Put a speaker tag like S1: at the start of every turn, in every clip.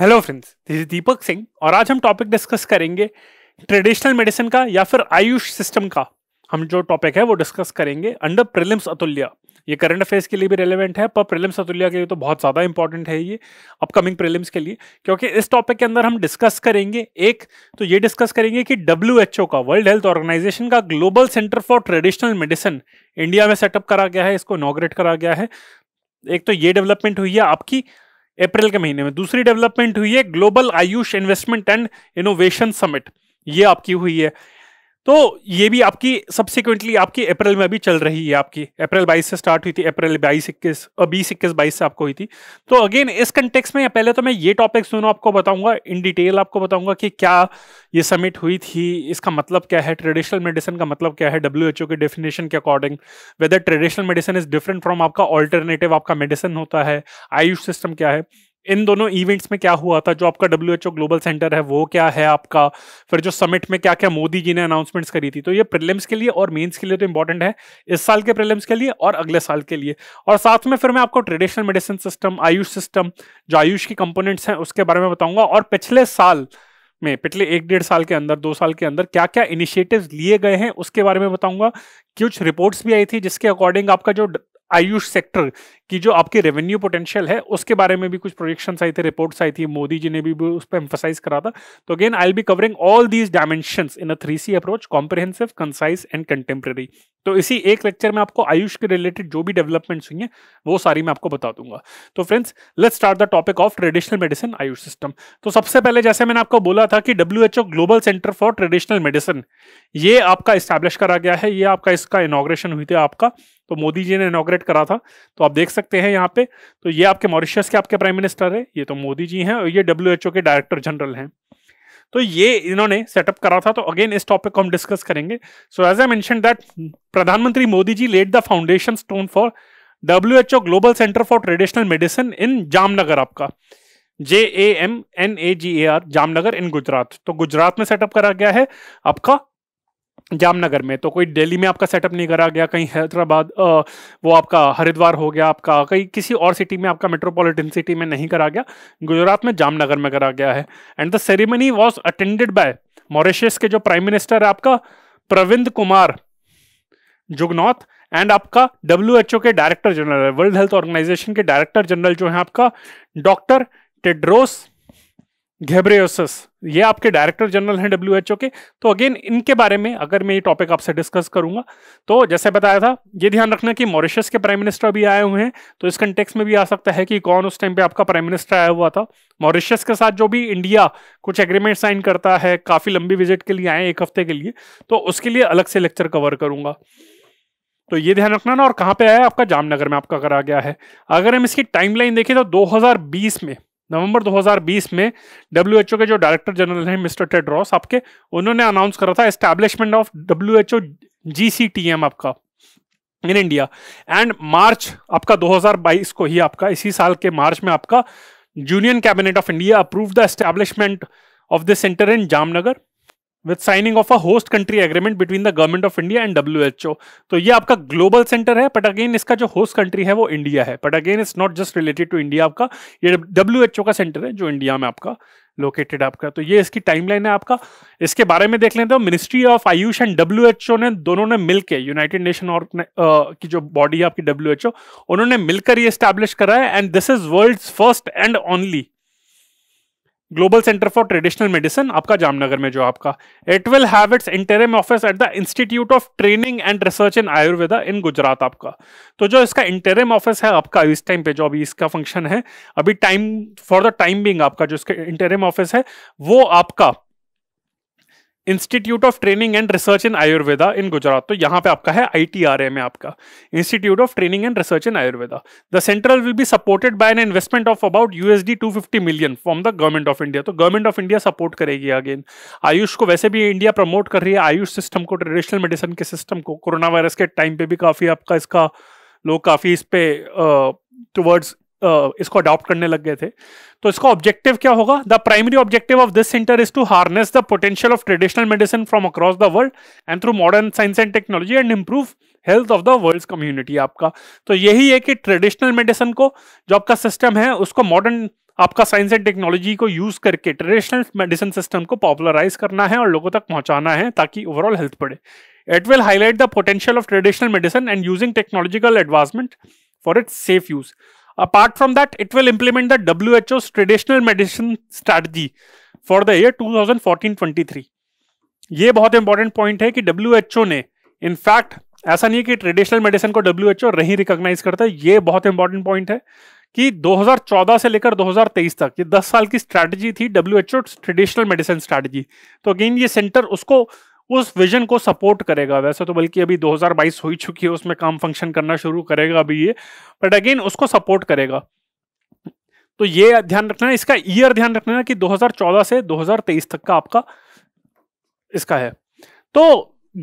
S1: Hello friends this is Deepak Singh और आज हम टॉपिक डिस्कस करेंगे ट्रेडिशनल मेडिसिन का या फिर आयुष सिस्टम का हम जो टॉपिक है वो डिस्कस करेंगे अंडर प्रिलिम्स अतुल्य ये करंट अफेयर्स के लिए भी रेलिवेंट है पर प्रिलिम्स अतुल्य के लिए तो बहुत ज़्यादा इंपॉर्टेंट है ये अपकमिंग प्रिलिम्स के लिए क्योंकि इस टॉपिक के अंदर हम डिस्कस करेंगे एक तो ये डिस्कस करेंगे कि डब्ल्यू का वर्ल्ड हेल्थ ऑर्गेनाइजेशन का global centre for traditional medicine India में सेटअप करा गया है इसको इनोग्रेट करा गया है एक तो ये डेवलपमेंट हुई है आपकी अप्रैल के महीने में दूसरी डेवलपमेंट हुई है global Ayush investment and innovation summit ये आपकी हुई है तो ये भी आपकी सब्सिक्वेंटली आपकी अप्रैल में अभी चल रही है आपकी अप्रैल बाईस से स्टार्ट हुई थी अप्रैल बाईस इक्कीस और बीस इक्कीस बाईस से आपको हुई थी तो अगेन इस कंटेक्स में पहले तो मैं ये टॉपिक्स दोनों आपको बताऊंगा इन डिटेल आपको बताऊंगा कि क्या ये समिट हुई थी इसका मतलब क्या है ट्रेडिशनल मेडिसिन का मतलब क्या है डब्ल्यू के डेफिनेशन के according whether traditional medicine is different from आपका ऑल्टरनेटिव आपका मेडिसिन होता है आयुष सिस्टम क्या है इन दोनों इवेंट्स में क्या हुआ था जो आपका W H O global centre है वो क्या है आपका फिर जो समिट में क्या क्या मोदी जी ने अनाउंसमेंट्स करी थी तो ये प्रिलिम्स के लिए और मेंस के लिए तो इंपॉर्टेंट है इस साल के प्रिलिम्स के लिए और अगले साल के लिए और साथ में फिर मैं आपको traditional medicine system AYUSH system जो आयुष के कंपोनेंट्स हैं उसके बारे में बताऊंगा और पिछले साल में पिछले एक डेढ़ साल के अंदर दो साल के अंदर क्या क्या इनिशिएटिव लिए गए हैं उसके बारे में बताऊंगा कुछ रिपोर्ट्स भी आई थी जिसके अकॉर्डिंग आपका जो आयुष सेक्टर कि जो आपके रेवेन्यू पोटेंशियल है उसके बारे में भी कुछ प्रोजेक्शन आई थे रिपोर्ट्स आई थी मोदी जी ने भी, उस पर एम्फोसाइज करा था तो again I be covering all these dimension in a three C approach comprehensive concise and contemporary तो इसी एक लेक्चर में आपको आयुष के रिलेटेड जो भी डेवलपमेंट्स हुई हैं वो सारी मैं आपको बता दूंगा तो friends let's start the topic of traditional medicine AYUSH system तो सबसे पहले जैसे मैंने आपको बोला था कि W H O global centre for traditional medicine ये आपका इस्टेब्लिश करा गया है ये आपका इसका इनाग्रेशन हुई थी आपका तो मोदी जी ने इनाग्रेट करा था तो आप देख सकते हैं यहाँ पे तो ये आपके मॉरिशियस के आपके प्राइम मिनिस्टर है ये तो मोदी जी हैं और ये डब्ल्यू के डायरेक्टर जनरल हैं तो ये इन्होंने सेटअप करा था तो अगेन इस टॉपिक को हम डिस्कस करेंगे so as I mention that प्रधानमंत्री Modi ji laid the foundation stone for W H O global centre for traditional medicine in Jamnagar आपका J A M N A G A R Jamnagar in Gujarat तो गुजरात में setup करा गया है आपका जामनगर में तो कोई दिल्ली में आपका सेटअप नहीं करा गया कहीं हैदराबाद वो आपका हरिद्वार हो गया आपका कहीं किसी और सिटी में आपका मेट्रोपॉलिटन सिटी में नहीं करा गया गुजरात में जामनगर में करा गया है and the ceremony was attended by Mauritius के जो प्राइम मिनिस्टर है आपका प्रविंद कुमार जुगनौथ एंड आपका डब्ल्यू एच ओ के डायरेक्टर जनरल है वर्ल्ड हेल्थ ऑर्गेनाइजेशन के डायरेक्टर जनरल जो है आपका डॉक्टर टेड्रोस घेब्रेस ये आपके डायरेक्टर जनरल हैं डब्ल्यू एच ओ के तो अगेन इनके बारे में अगर मैं ये टॉपिक आपसे डिस्कस करूंगा तो जैसे बताया था ये ध्यान रखना कि मॉरिशस के प्राइम मिनिस्टर भी आए हुए हैं तो इस कंटेक्स में भी आ सकता है कि कौन उस टाइम पे आपका प्राइम मिनिस्टर आया हुआ था मॉरिशस के साथ जो भी इंडिया कुछ एग्रीमेंट साइन करता है काफ़ी लंबी विजिट के लिए आए एक हफ्ते के लिए तो उसके लिए अलग से लेक्चर कवर करूंगा तो ये ध्यान रखना ना और कहाँ पे आया आपका जामनगर में आपका करा गया है अगर हम इसकी टाइमलाइन देखें तो 2020 में नवंबर 2020 में डब्ल्यू के जो डायरेक्टर जनरल हैं मिस्टर टेड्रॉस आपके उन्होंने अनाउंस करा था establishment of W H O G C T M आपका इन इंडिया एंड मार्च आपका 2022 को ही आपका इसी साल के मार्च में आपका union cabinet of India approve the establishment of this centre in Jamnagar with signing of a host country agreement between the government of India and W H O तो ये आपका ग्लोबल सेंटर है बट अगेन इसका जो host country है वो India है but again it's not just related to India आपका ये डब्ल्यू एच ओ का सेंटर है जो इंडिया में आपका लोकेटेड आपका तो ये इसकी टाइमलाइन है आपका इसके बारे में देख लेते हो ministry of Ayush and W H O ने दोनों ने मिलकर यूनाइटेड नेशन और की जो बॉडी है आपकी डब्ल्यू एच ओ उन्होंने मिलकर ये स्टैब्लिश करा है and this is world first and only global centre for traditional medicine आपका जामनगर में जो आपका it will have its interim office at the institute of training and research in Ayurveda in Gujarat आपका तो जो इसका इंटरम ऑफिस है आपका इस टाइम पे जो अभी इसका फंक्शन है अभी time for the time being आपका जो इसका इंटरम ऑफिस है वो आपका institute of training and research in Ayurveda in Gujarat तो यहाँ पे आपका है आई टी आर एम में आपका institute of training and research in Ayurveda the central will be supported by an investment of about USD 250 million from the government of India तो government of India support करेगी अगेन आयुष को वैसे भी इंडिया प्रमोट कर रही है आयुष सिस्टम को ट्रेडिशनल मेडिसिन के सिस्टम को कोरोना वायरस के टाइम पे भी काफी आपका इसका लोग काफी इस पे टूवर्ड्स uh, इसको अडॉप्ट करने लग गए थे तो इसका ऑब्जेक्टिव क्या होगा the primary objective of this centre is to harness the potential of traditional medicine from across the world and through modern science and technology and improve health of the world community आपका तो यही है कि traditional medicine को जो आपका system है उसको मॉडर्न आपका साइंस एंड टेक्नोलॉजी को यूज करके ट्रेडिशनल मेडिसिन सिस्टम को पॉपुलराइज करना है और लोगों तक पहुंचाना है ताकि ओवरऑल हेल्थ बढ़े it will highlight the potential of traditional medicine and using technological advancement for its safe use Apart from that, it will implement the WHO's traditional medicine strategy for the year 2014-23. ये बहुत important point है कि W ने in fact ऐसा नहीं है कि traditional medicine को डब्ल्यू रही रिकोगनाइज करता है ये बहुत इंपॉर्टेंट पॉइंट है कि 2014 से लेकर 2023 तक ये 10 साल की स्ट्रैटेजी थी W H O traditional medicine strategy तो अगेन ये सेंटर उसको उस विजन को सपोर्ट करेगा वैसे तो बल्कि अभी 2022 हो ही चुकी है उसमें काम फंक्शन करना शुरू करेगा अभी ये बट अगेन उसको सपोर्ट करेगा तो ये ध्यान रखना है इसका ईयर ध्यान रखना है कि 2014 से 2023 तक का आपका इसका है तो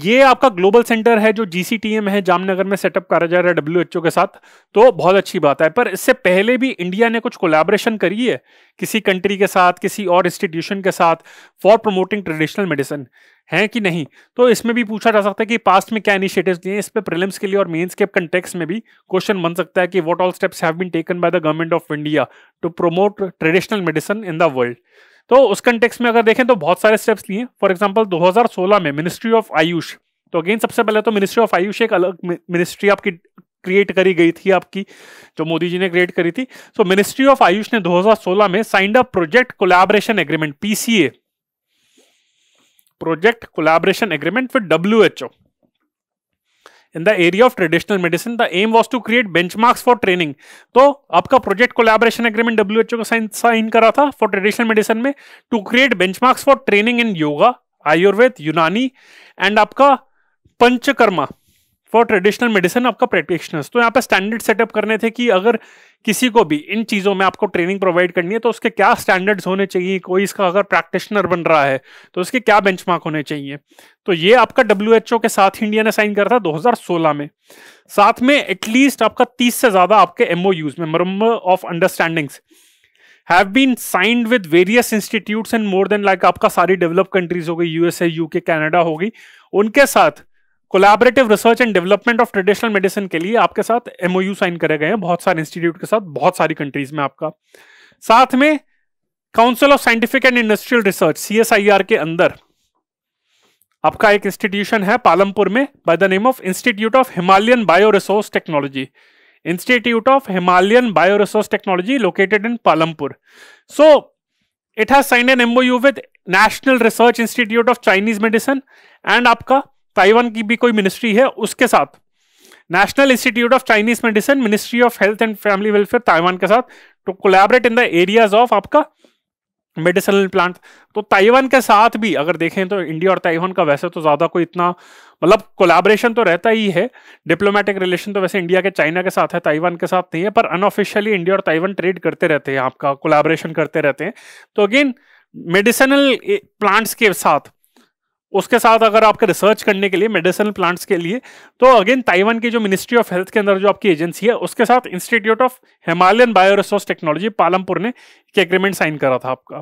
S1: ये आपका ग्लोबल सेंटर है जो जीसीटीएम है जामनगर में सेटअप करा जा रहा है डब्ल्यू के साथ तो बहुत अच्छी बात है पर इससे पहले भी इंडिया ने कुछ कोलैबोरेशन करी है किसी कंट्री के साथ किसी और इंस्टीट्यूशन के साथ फॉर प्रमोटिंग ट्रेडिशनल मेडिसिन है कि नहीं तो इसमें भी पूछा जा सकता है कि पास्ट में क्या इनिशिएटिव्स लिए इस पर प्रिलिम्स के लिए और मेन्स के कंटेक्स में भी क्वेश्चन बन सकता है कि what all steps have been taken by the government of India to promote traditional medicine in the world तो उस कंटेक्स में अगर देखें तो बहुत सारे स्टेप्स लिए फॉर एग्जाम्पल दो में मिनिस्ट्री ऑफ आयुष तो अगेन सबसे पहले तो मिनिस्ट्री ऑफ आयुष एक अलग मिनिस्ट्री आपकी क्रिएट करी गई थी आपकी जो मोदी जी ने क्रिएट करी थी सो मिनिस्ट्री ऑफ आयुष ने 2016 में signed a project collaboration agreement PCA project collaboration agreement with WHO in the area of traditional medicine. The aim was to create benchmarks for training तो आपका प्रोजेक्ट कोलेबरेशन एग्रीमेंट ओ का sign sign करा था for traditional medicine में to create marks for training in yoga Ayurveda Unani and आपका Panchakarma for traditional medicine आपका practitioners तो यहाँ पे स्टैंडर्ड सेटअप करने थे कि अगर किसी को भी इन चीज़ों में आपको ट्रेनिंग प्रोवाइड करनी है तो उसके क्या स्टैंडर्ड्स होने चाहिए कोई इसका अगर प्रैक्टिशनर बन रहा है तो उसके क्या बेंच होने चाहिए तो ये आपका डब्ल्यू के साथ इंडिया ने साइन करा था दो में साथ में एटलीस्ट आपका तीस से ज़्यादा आपके M O memorandum of understandings have been signed with various institutes and more than like आपका सारी डेवलप कंट्रीज हो गई यूएसए यूके कैनेडा हो गई उनके साथ collaborative research and development of traditional medicine के लिए आपके साथ एमओयू साइन करे गए हैं बहुत सारे इंस्टीट्यूट के साथ बहुत सारी कंट्रीज में आपका साथ में council of scientific and industrial research CSIR के अंदर आपका एक इंस्टीट्यूशन है पालमपुर में by the name of institute of Himalayan bio resource technology institute of Himalayan bio resource technology located in Palampur so it has sign an MOU with national research institute of Chinese medicine and आपका Taiwan की भी कोई ministry है उसके साथ national institute of Chinese medicine ministry of health and family welfare Taiwan के साथ to collaborate in the areas of आपका मेडिसिनल प्लांट तो ताइवान के साथ भी अगर देखें तो इंडिया और ताइवान का वैसे तो ज़्यादा कोई इतना मतलब कोलैबोरेशन तो रहता ही है डिप्लोमेटिक रिलेशन तो वैसे इंडिया के चाइना के साथ है ताइवान के साथ नहीं है पर अनऑफिशियली इंडिया और ताइवान ट्रेड करते रहते हैं आपका कोलैबोरेशन करते रहते हैं तो अगेन मेडिसिनल प्लांट्स के साथ उसके साथ अगर आपके रिसर्च करने के लिए मेडिसिनल प्लांट्स के लिए तो अगेन ताइवान की जो मिनिस्ट्री ऑफ हेल्थ के अंदर जो आपकी एजेंसी है उसके साथ institute of Himalayan bio resource technology Palampur ने एक एग्रीमेंट साइन करा था आपका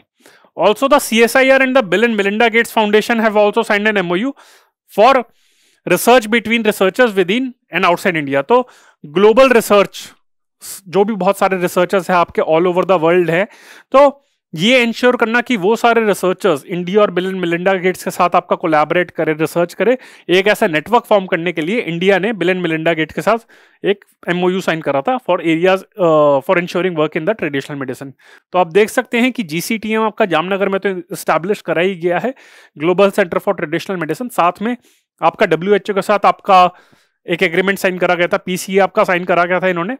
S1: also the C S I R and the Bill and Melinda Gates foundation have also signed an M O U for research between researchers within and outside India तो global research जो भी बहुत सारे researchers हैं आपके all over the world है तो ये इंश्योर करना कि वो सारे रिसर्चर्स इंडिया और बिल मिलिंडा गेट्स के साथ आपका कोलैबोरेट करे रिसर्च करे एक ऐसा नेटवर्क फॉर्म करने के लिए इंडिया ने बिल एंड मिलिंडा गेट्स के साथ एक एमओयू साइन करा था for areas for ensuring work in the traditional medicine तो आप देख सकते हैं कि जी आपका जामनगर में तो इस्टेब्लिश करा ही गया है global centre for traditional medicine साथ में आपका डब्ल्यू के साथ आपका एक एग्रीमेंट साइन करा गया था पीसीए आपका साइन करा गया था इन्होंने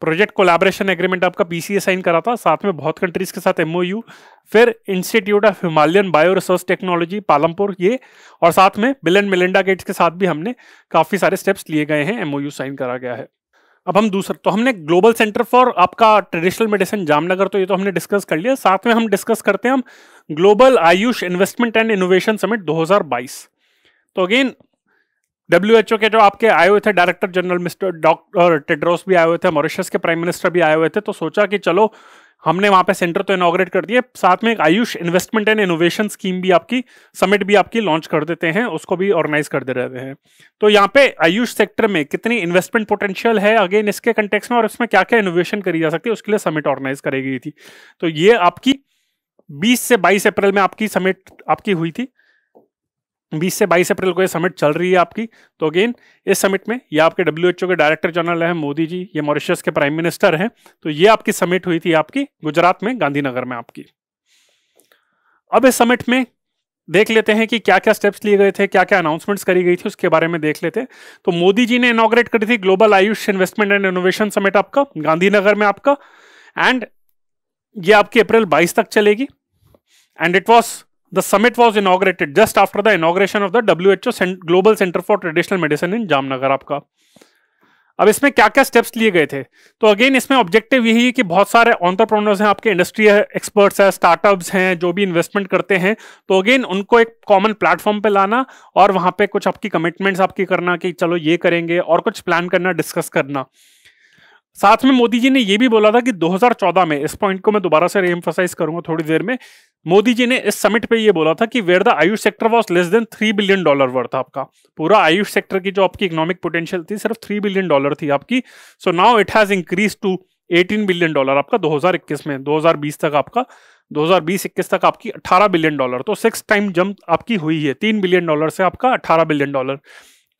S1: प्रोजेक्ट कोलाब्रेशन एग्रीमेंट आपका पीसीए साइन करा था साथ में बहुत कंट्रीज के साथ एमओयू फिर institute of Himalayan bio resource technology Palampur ये और साथ में बिल एंड मिलिंडा गेट्स के साथ भी हमने काफ़ी सारे स्टेप्स लिए गए हैं एमओयू साइन करा गया है अब हम दूसरा तो हमने ग्लोबल सेंटर फॉर आपका ट्रेडिशनल मेडिसिन जामनगर तो ये तो हमने डिस्कस कर लिया साथ में हम डिस्कस करते हैं हम global Ayush investment and innovation summit 2022 तो अगेन डब्ल्यू एच ओ के जो आपके आए हुए थे director general mister doctor Tedros भी आए हुए थे मॉरिशस के प्राइम मिनिस्टर भी आए हुए थे तो सोचा कि चलो हमने वहां पे सेंटर तो इनोग्रेट कर दिए साथ में एक AYUSH investment and innovation scheme भी आपकी समिट भी आपकी लॉन्च कर देते हैं उसको भी ऑर्गेनाइज कर दे रहे हैं तो यहाँ पे आयुष सेक्टर में कितनी इन्वेस्टमेंट पोटेंशियल है अगेन इसके कंटेक्स में और इसमें क्या क्या इनोवेशन करी जा सकती है उसके लिए समिट ऑर्गेनाइज करेगी थी तो ये आपकी बीस से बाईस अप्रैल में आपकी समिट आपकी हुई थी बीस से बाईस अप्रैल को ये समिट चल रही है आपकी तो अगेन इस समिट में ये आपके डब्ल्यू के डायरेक्टर जनरल हैं मोदी जी ये मॉरिशस के प्राइम मिनिस्टर हैं तो ये आपकी समिट हुई थी आपकी गुजरात में गांधीनगर में आपकी अब इस समिट में देख लेते हैं कि क्या क्या स्टेप्स लिए गए थे क्या क्या अनाउंसमेंट्स करी गई थी उसके बारे में देख लेते हैं तो मोदी जी ने इनोग्रेट करी थी global Ayush investment and innovation summit आपका गांधीनगर में आपका एंड ये आपकी अप्रैल 22 तक चलेगी and it was The summit was inaugurated just after the inauguration of the WHO Global Center for Traditional Medicine in Jamnagar आपका अब इसमें क्या क्या स्टेप्स लिए गए थे तो अगेन इसमें ऑब्जेक्टिव यही है कि बहुत सारे ऑन्टरप्रोनर्स हैं आपके इंडस्ट्री एक्सपर्ट्स हैं स्टार्टअप्स हैं जो भी इन्वेस्टमेंट करते हैं तो अगेन उनको एक कॉमन प्लेटफॉर्म पे लाना और वहां पे कुछ आपकी कमिटमेंट्स आपकी करना कि चलो ये करेंगे और कुछ प्लान करना डिस्कस करना साथ में मोदी जी ने ये भी बोला था कि 2014 में इस पॉइंट को मैं दोबारा से रेम्फोसाइज करूंगा थोड़ी देर में मोदी जी ने इस समिट पे ये बोला था कि where the AYUSH sector was less than three billion dollar worth आपका पूरा आयुष सेक्टर की जो आपकी इकोनॉमिक पोटेंशियल थी सिर्फ थ्री बिलियन डॉलर थी आपकी so now it has increase to eighteen billion dollar आपका 2021 में 2020 तक आपका 2020-21 तक आपकी 18 बिलियन डॉलर तो सिक्स टाइम जंप आपकी हुई है तीन बिलियन डॉलर से आपका 18 बिलियन डॉलर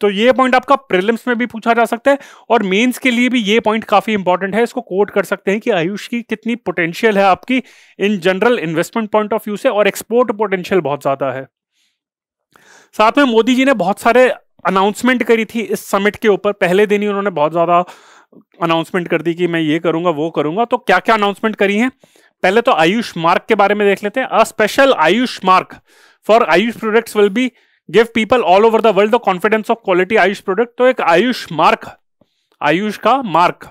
S1: तो ये पॉइंट आपका प्रिलिम्स में भी पूछा जा सकता है और मेंस के लिए भी ये पॉइंट काफी इंपॉर्टेंट है इसको कोट कर सकते हैं कि आयुष की कितनी पोटेंशियल है आपकी in general investment point of view से और एक्सपोर्ट पोटेंशियल बहुत ज्यादा है साथ में मोदी जी ने बहुत सारे अनाउंसमेंट करी थी इस समिट के ऊपर पहले दिन ही उन्होंने बहुत ज्यादा अनाउंसमेंट कर दी कि मैं ये करूंगा वो करूंगा तो क्या क्या अनाउंसमेंट करी है पहले तो आयुष मार्क के बारे में देख लेते हैं a special AYUSH mark for AYUSH products will be give people all over the world the confidence of quality AYUSH product तो एक आयुष मार्क आयुष का मार्क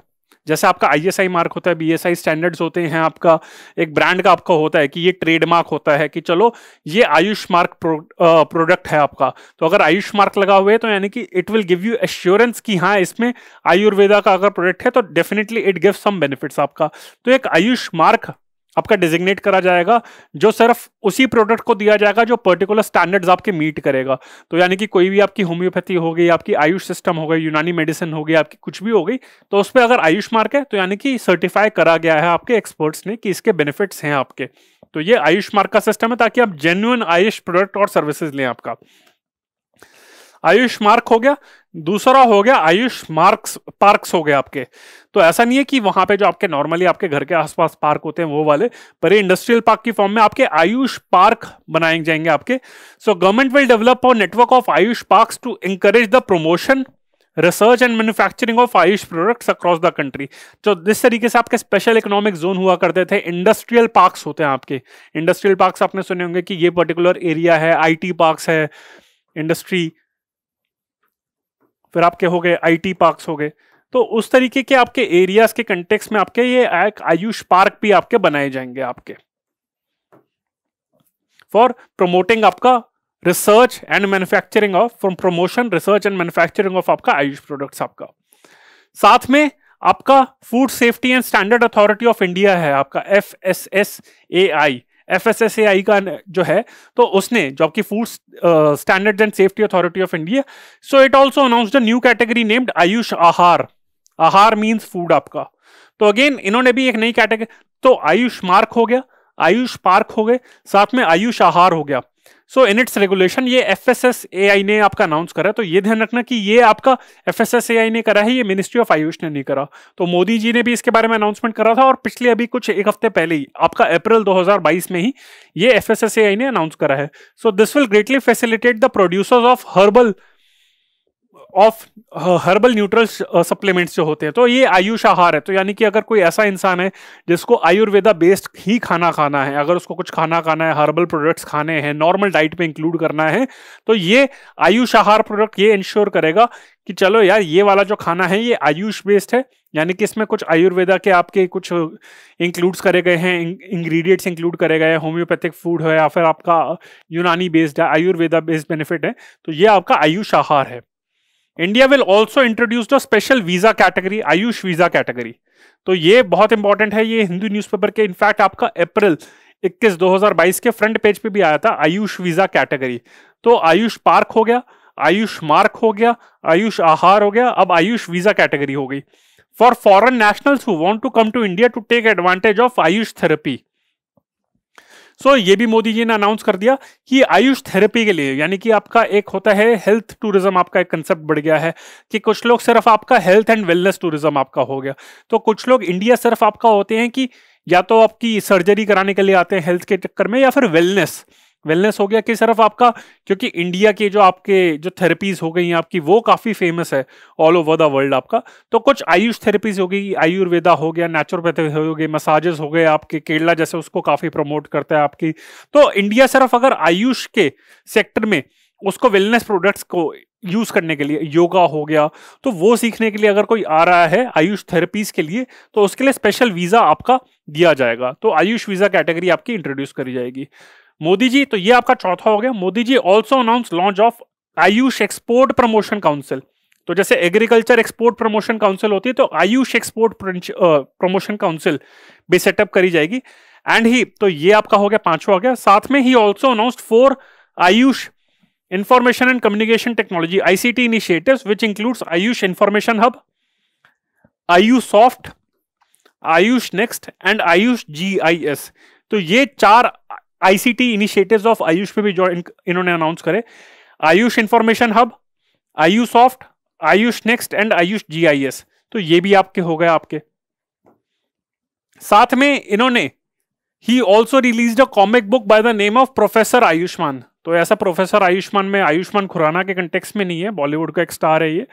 S1: जैसे आपका आईएसआई मार्क होता है बीएसआई स्टैंडर्ड्स होते हैं आपका एक ब्रांड का आपका होता है कि ये ट्रेडमार्क होता है कि चलो ये आयुष मार्क प्रोडक्ट है आपका तो अगर आयुष मार्क लगा हुआ है तो यानी कि it will give you assurance कि हाँ इसमें आयुर्वेदा का अगर प्रोडक्ट है तो definitely it give some benefits आपका तो एक आयुष मार्क आपका डिजिग्नेट करा जाएगा जो सिर्फ उसी प्रोडक्ट को दिया जाएगा जो पर्टिकुलर स्टैंडर्ड्स आपके मीट करेगा तो यानी कि कोई भी आपकी होम्योपैथी हो गई आपकी आयुष सिस्टम हो गई यूनानी मेडिसिन हो गई आपकी कुछ भी हो गई तो उस पर अगर आयुष मार्क है तो यानी कि सर्टिफाई करा गया है आपके एक्सपर्ट्स ने कि इसके बेनिफिट्स हैं आपके तो ये आयुष मार्क का सिस्टम है ताकि आप जेन्युन आयुष प्रोडक्ट और सर्विसेज लें आपका आयुष मार्क हो गया दूसरा हो गया आयुष मार्क्स पार्क्स हो गए आपके तो ऐसा नहीं है कि वहां पे जो आपके नॉर्मली आपके घर के आसपास पार्क होते हैं वो वाले पर ये इंडस्ट्रियल पार्क की फॉर्म में आपके आयुष पार्क बनाए जाएंगे आपके सो गवर्नमेंट विल डेवलप और network of AYUSH park to encourage the promotion research and manufacturing of AYUSH products across the country तो जिस तरीके से आपके स्पेशल इकोनॉमिक जोन हुआ करते थे इंडस्ट्रियल पार्क्स होते हैं आपके इंडस्ट्रियल पार्क्स आपने सुने होंगे कि ये पर्टिकुलर एरिया है आईटी पार्क्स है इंडस्ट्री फिर आपके हो गए आईटी पार्क्स हो गए तो उस तरीके के आपके एरियाज के कंटेक्स में आपके ये आयुष पार्क भी आपके बनाए जाएंगे आपके फॉर प्रमोटिंग आपका research and manufacturing of from promotion research and manufacturing of आपका आयुष प्रोडक्ट्स आपका साथ में आपका food safety and standard authority of India है आपका F S S A I F S S A I का जो है तो उसने जो कि food standard and safety authority of India so it also announce the new category named AYUSH Aahar Aahar means food आपका तो अगेन इन्होंने भी एक नई कैटेगरी तो आयुष मार्क हो गया आयुष पार्क हो गए साथ में आयुष आहार हो गया सो इन इट्स रेगुलेशन ये F S S A I ने आपका अनाउंस करा तो ये ध्यान रखना कि ये आपका F S S A I ने करा है ये मिनिस्ट्री ऑफ आयुष ने नहीं करा तो मोदी जी ने भी इसके बारे में अनाउंसमेंट करा था और पिछले अभी कुछ एक हफ्ते पहले ही आपका अप्रैल 2022 में ही ये F S S A I ने अनाउंस करा है so this will greatly facilitate the producers of herbal of herbal neutral supplements जो होते हैं तो ये आयुष आहार है तो यानी कि अगर कोई ऐसा इंसान है जिसको आयुर्वेदा बेस्ड ही खाना खाना है अगर उसको कुछ खाना खाना है हर्बल प्रोडक्ट्स खाने हैं नॉर्मल डाइट में इंक्लूड करना है तो ये आयुष आहार प्रोडक्ट ये इंश्योर करेगा कि चलो यार ये वाला जो खाना है ये आयुष बेस्ड है यानी कि इसमें कुछ आयुर्वेदा के आपके कुछ इंक्लूड्स करे गए हैं इंग्रेडिएंट्स इंक्लूड करे गए हैं होम्योपैथिक फूड है या फिर आपका यूनानी बेस्ड है आयुर्वेदा बेस्ड बेनिफिट है तो ये आपका आयुष आहार है India will also introduce the special visa category Ayush visa category तो ये बहुत इंपॉर्टेंट है ये हिंदू न्यूज़पेपर के इनफैक्ट आपका अप्रैल 21 2022 के फ्रंट पेज पे भी आया था आयुष वीजा कैटेगरी तो आयुष पार्क हो गया आयुष मार्क हो गया आयुष आहार हो गया अब आयुष वीजा कैटेगरी हो गई for foreign nationals who want to come to India to take advantage of Ayush therapy so so, ये भी मोदी जी ने अनाउंस कर दिया कि आयुष थेरेपी के लिए यानी कि आपका एक होता है हेल्थ टूरिज्म आपका एक कंसेप्ट बढ़ गया है कि कुछ लोग सिर्फ आपका हेल्थ एंड वेलनेस टूरिज्म आपका हो गया तो कुछ लोग इंडिया सिर्फ आपका होते हैं कि या तो आपकी सर्जरी कराने के लिए आते हैं हेल्थ के चक्कर में या फिर वेलनेस वेलनेस हो गया कि सिर्फ आपका क्योंकि इंडिया के जो आपके जो थेरेपीज हो गई हैं आपकी वो काफ़ी फेमस है ऑल ओवर द वर्ल्ड आपका तो कुछ आयुष थेरेपीज हो गई आयुर्वेदा हो गया नेचुरोपैथी हो गई मसाजेस हो गए आपके केरला जैसे उसको काफ़ी प्रमोट करता है आपकी तो इंडिया सिर्फ अगर आयुष के सेक्टर में उसको वेलनेस प्रोडक्ट्स को यूज करने के लिए योगा हो गया तो वो सीखने के लिए अगर कोई आ रहा है आयुष थेरेपीज के लिए तो उसके लिए स्पेशल वीजा आपका दिया जाएगा तो आयुष वीजा कैटेगरी आपकी इंट्रोड्यूस करी जाएगी मोदी जी तो ये आपका चौथा हो गया Modi ji also announce launch of Ayush export promotion council तो जैसे एग्रीकल्चर एक्सपोर्ट प्रमोशन काउंसिल होती है तो आयुष एक्सपोर्ट प्रमोशन काउंसिल भी सेटअप करी जाएगी एंड ही तो ये आपका हो गया पांचवा हो गया साथ में ही also announce for Ayush information and communication technology ICT initiative which includes Ayush information hub Ayush soft Ayush next and Ayush G I S तो ये चार आईसीटी इनिशिएटिव ऑफ आयुष पे भी ज्वाइन इन्होंने अनाउंस करे Ayush information hub Ayush soft Ayush next and Ayush GIS तो ये भी आपके हो गए आपके साथ में इन्होंने ही also release a comic book by the name of professor Ayushman तो ऐसा प्रोफेसर आयुष्मान में आयुष्मान खुराना के कंटेक्स में नहीं है बॉलीवुड का एक स्टार है ये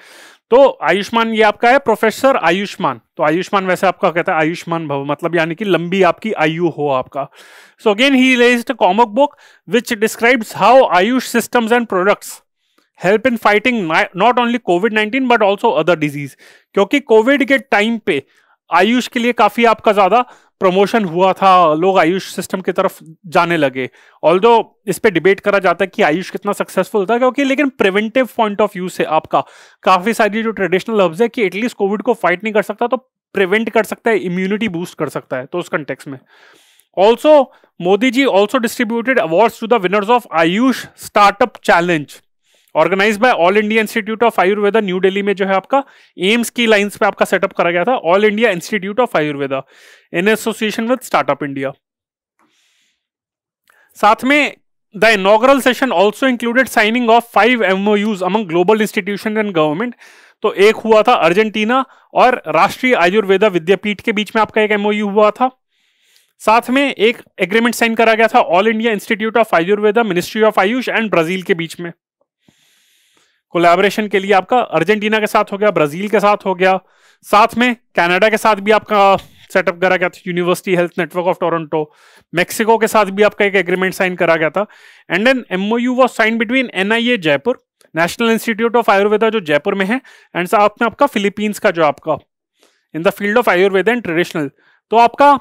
S1: तो आयुष्मान ये आपका है प्रोफेसर आयुष्मान तो आयुष्मान वैसे आपका कहता है आयुष्मान भव मतलब यानी कि लंबी आपकी आयु हो आपका सो अगेन ही raised comic book which describes how Ayush systems and products help in fighting not only COVID nineteen but also other disease क्योंकि कोविड के टाइम पे आयुष के लिए काफी आपका ज्यादा प्रमोशन हुआ था लोग आयुष सिस्टम की तरफ जाने लगे ऑल इस पर डिबेट करा जाता है कि आयुष कितना सक्सेसफुल था क्योंकि लेकिन प्रिवेंटिव पॉइंट ऑफ व्यू से आपका काफी सारी जो ट्रेडिशनल हब्स है कि एटलीस्ट कोविड को फाइट नहीं कर सकता तो प्रिवेंट कर सकता है इम्यूनिटी बूस्ट कर सकता है तो उस कंटेक्स में also Modi ji also distributed award to the winners of Ayush startup challenge organise by All India institute of Ayurveda New Delhi में जो है आपका एम्स की लाइंस पे आपका सेटअप करा गया था All India institute of Ayurveda in association with Startup India साथ में The inaugural session also included signing of five use among global institution and government तो एक हुआ था अर्जेंटीना और राष्ट्रीय आयुर्वेदा विद्यापीठ के बीच में आपका एक एमओयू हुआ था साथ में एक एग्रीमेंट साइन करा गया था All India institute of Ayurveda Ministry of Ayush and Brazil के बीच में कोलैबोरेशन के लिए आपका अर्जेंटीना के साथ हो गया ब्राजील के साथ हो गया साथ में कनाडा के साथ भी आपका सेटअप करा गया था university health network of Toronto Mexico के साथ भी आपका एक एग्रीमेंट साइन करा गया था and then MoU was sign between NIA Jaipur National institute of Ayurveda जो जयपुर में है एंड साथ में आपका फिलीपींस का जो आपका in the field of Ayurveda and traditional तो आपका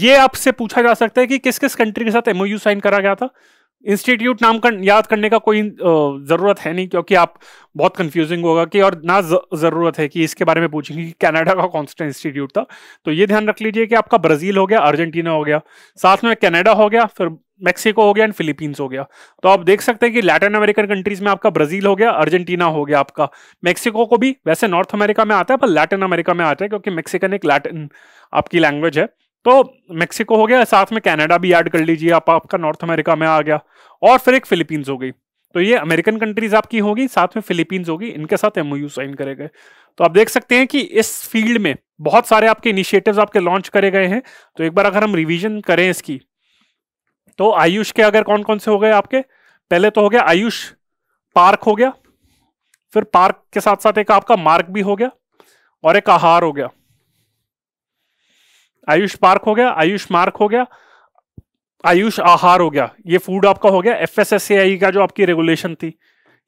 S1: ये आपसे पूछा जा सकता है कि किस किस कंट्री के साथ एमओयू साइन करा गया था इंस्टीट्यूट नाम कर, याद करने का कोई ज़रूरत है नहीं क्योंकि आप बहुत कंफ्यूजिंग होगा कि और ना ज़रूरत है कि इसके बारे में पूछेंगे कि कनाडा का कौन सा इंस्टीट्यूट था तो ये ध्यान रख लीजिए कि आपका ब्राज़ील हो गया अर्जेंटीना हो गया साथ में कनाडा हो गया फिर मैक्सिको हो गया एंड फिलीपींस हो गया तो आप देख सकते हैं कि लैटिन अमेरिकन कंट्रीज में आपका ब्राज़ील हो गया अर्जेंटीना हो गया आपका मैक्सिको को भी वैसे नॉर्थ अमेरिका में आता है पर लैटिन अमेरिका में आता है क्योंकि मैक्सिकन एक लैटिन आपकी लैंग्वेज है तो मेक्सिको हो गया साथ में कनाडा भी ऐड कर लीजिए आप आपका नॉर्थ अमेरिका में आ गया और फिर एक फिलीपींस हो गई तो ये अमेरिकन कंट्रीज आपकी होगी साथ में फिलीपींस होगी इनके साथ एमओयू साइन करे गए तो आप देख सकते हैं कि इस फील्ड में बहुत सारे आपके इनिशिएटिव्स आपके लॉन्च करे गए हैं तो एक बार अगर हम रिवीजन करें इसकी तो आयुष के अगर कौन कौन से हो गए आपके पहले तो हो गया आयुष पार्क हो गया फिर पार्क के साथ साथ एक आपका मार्क भी हो गया और एक आहार हो गया आयुष पार्क हो गया आयुष मार्क हो गया आयुष आहार हो गया ये फूड आपका हो गया एफ एस एस आई का जो आपकी रेगुलेशन थी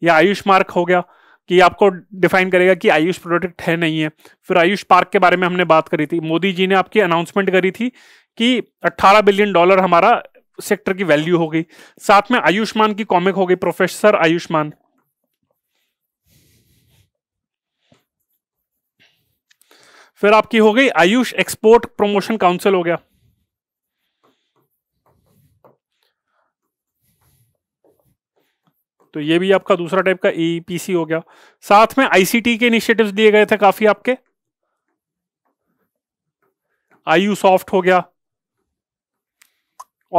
S1: या आयुष मार्क हो गया कि आपको डिफाइन करेगा कि आयुष प्रोडक्ट है नहीं है फिर आयुष पार्क के बारे में हमने बात करी थी मोदी जी ने आपकी अनाउंसमेंट करी थी कि 18 बिलियन डॉलर हमारा सेक्टर की वैल्यू हो गई साथ में आयुष्मान की कॉमिक हो गई प्रोफेसर आयुष्मान फिर आपकी हो गई आयुष एक्सपोर्ट प्रमोशन काउंसिल हो गया तो ये भी आपका दूसरा टाइप का ईपीसी e हो गया साथ में आईसीटी के इनिशिएटिव्स दिए गए थे काफी आपके आयु सॉफ्ट हो गया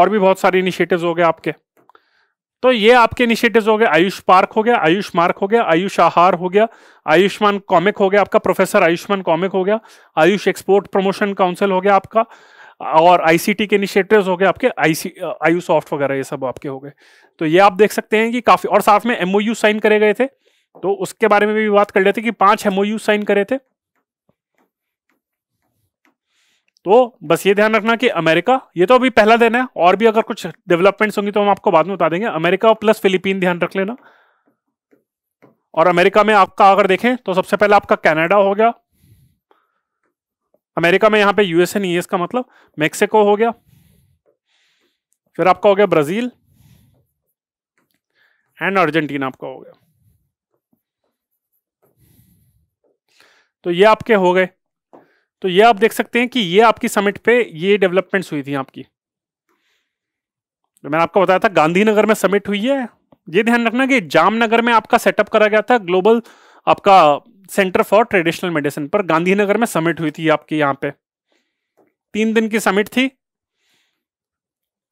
S1: और भी बहुत सारे इनिशिएटिव्स हो गए आपके तो ये आपके इनिशिएटिव्स हो गए आयुष पार्क हो गया आयुष मार्क हो गया आयुष आहार हो गया आयुष्मान कॉमिक हो गया आपका प्रोफेसर आयुष्मान कॉमिक हो गया आयुष एक्सपोर्ट प्रमोशन काउंसिल हो गया आपका और आईसीटी के इनिशिएटिव्स हो गए आपके आईसी आयु सॉफ्ट वगैरह ये सब आपके हो गए तो ये आप देख सकते हैं कि काफ़ी और साथ में एमओयू साइन करे गए थे तो उसके बारे में भी बात कर लेते कि पांच एमओयू साइन करे थे तो बस ये ध्यान रखना कि अमेरिका ये तो अभी पहला दिन है और भी अगर कुछ डेवलपमेंट्स होंगी तो हम आपको बाद में बता देंगे अमेरिका प्लस फिलीपीन ध्यान रख लेना और अमेरिका में आपका अगर देखें तो सबसे पहले आपका कनाडा हो गया अमेरिका में यहां पे यूएस एंड ईएस का मतलब मेक्सिको हो गया फिर आपका हो गया ब्राजील एंड अर्जेंटीना आपका हो गया तो ये आपके हो गए तो ये आप देख सकते हैं कि ये आपकी समिट पे ये डेवलपमेंट्स हुई थी आपकी तो मैंने आपको बताया था गांधीनगर में समिट हुई है ये ध्यान रखना कि जामनगर में आपका सेटअप करा गया था ग्लोबल आपका सेंटर फॉर ट्रेडिशनल मेडिसिन पर गांधीनगर में समिट हुई थी आपकी यहाँ पे तीन दिन की समिट थी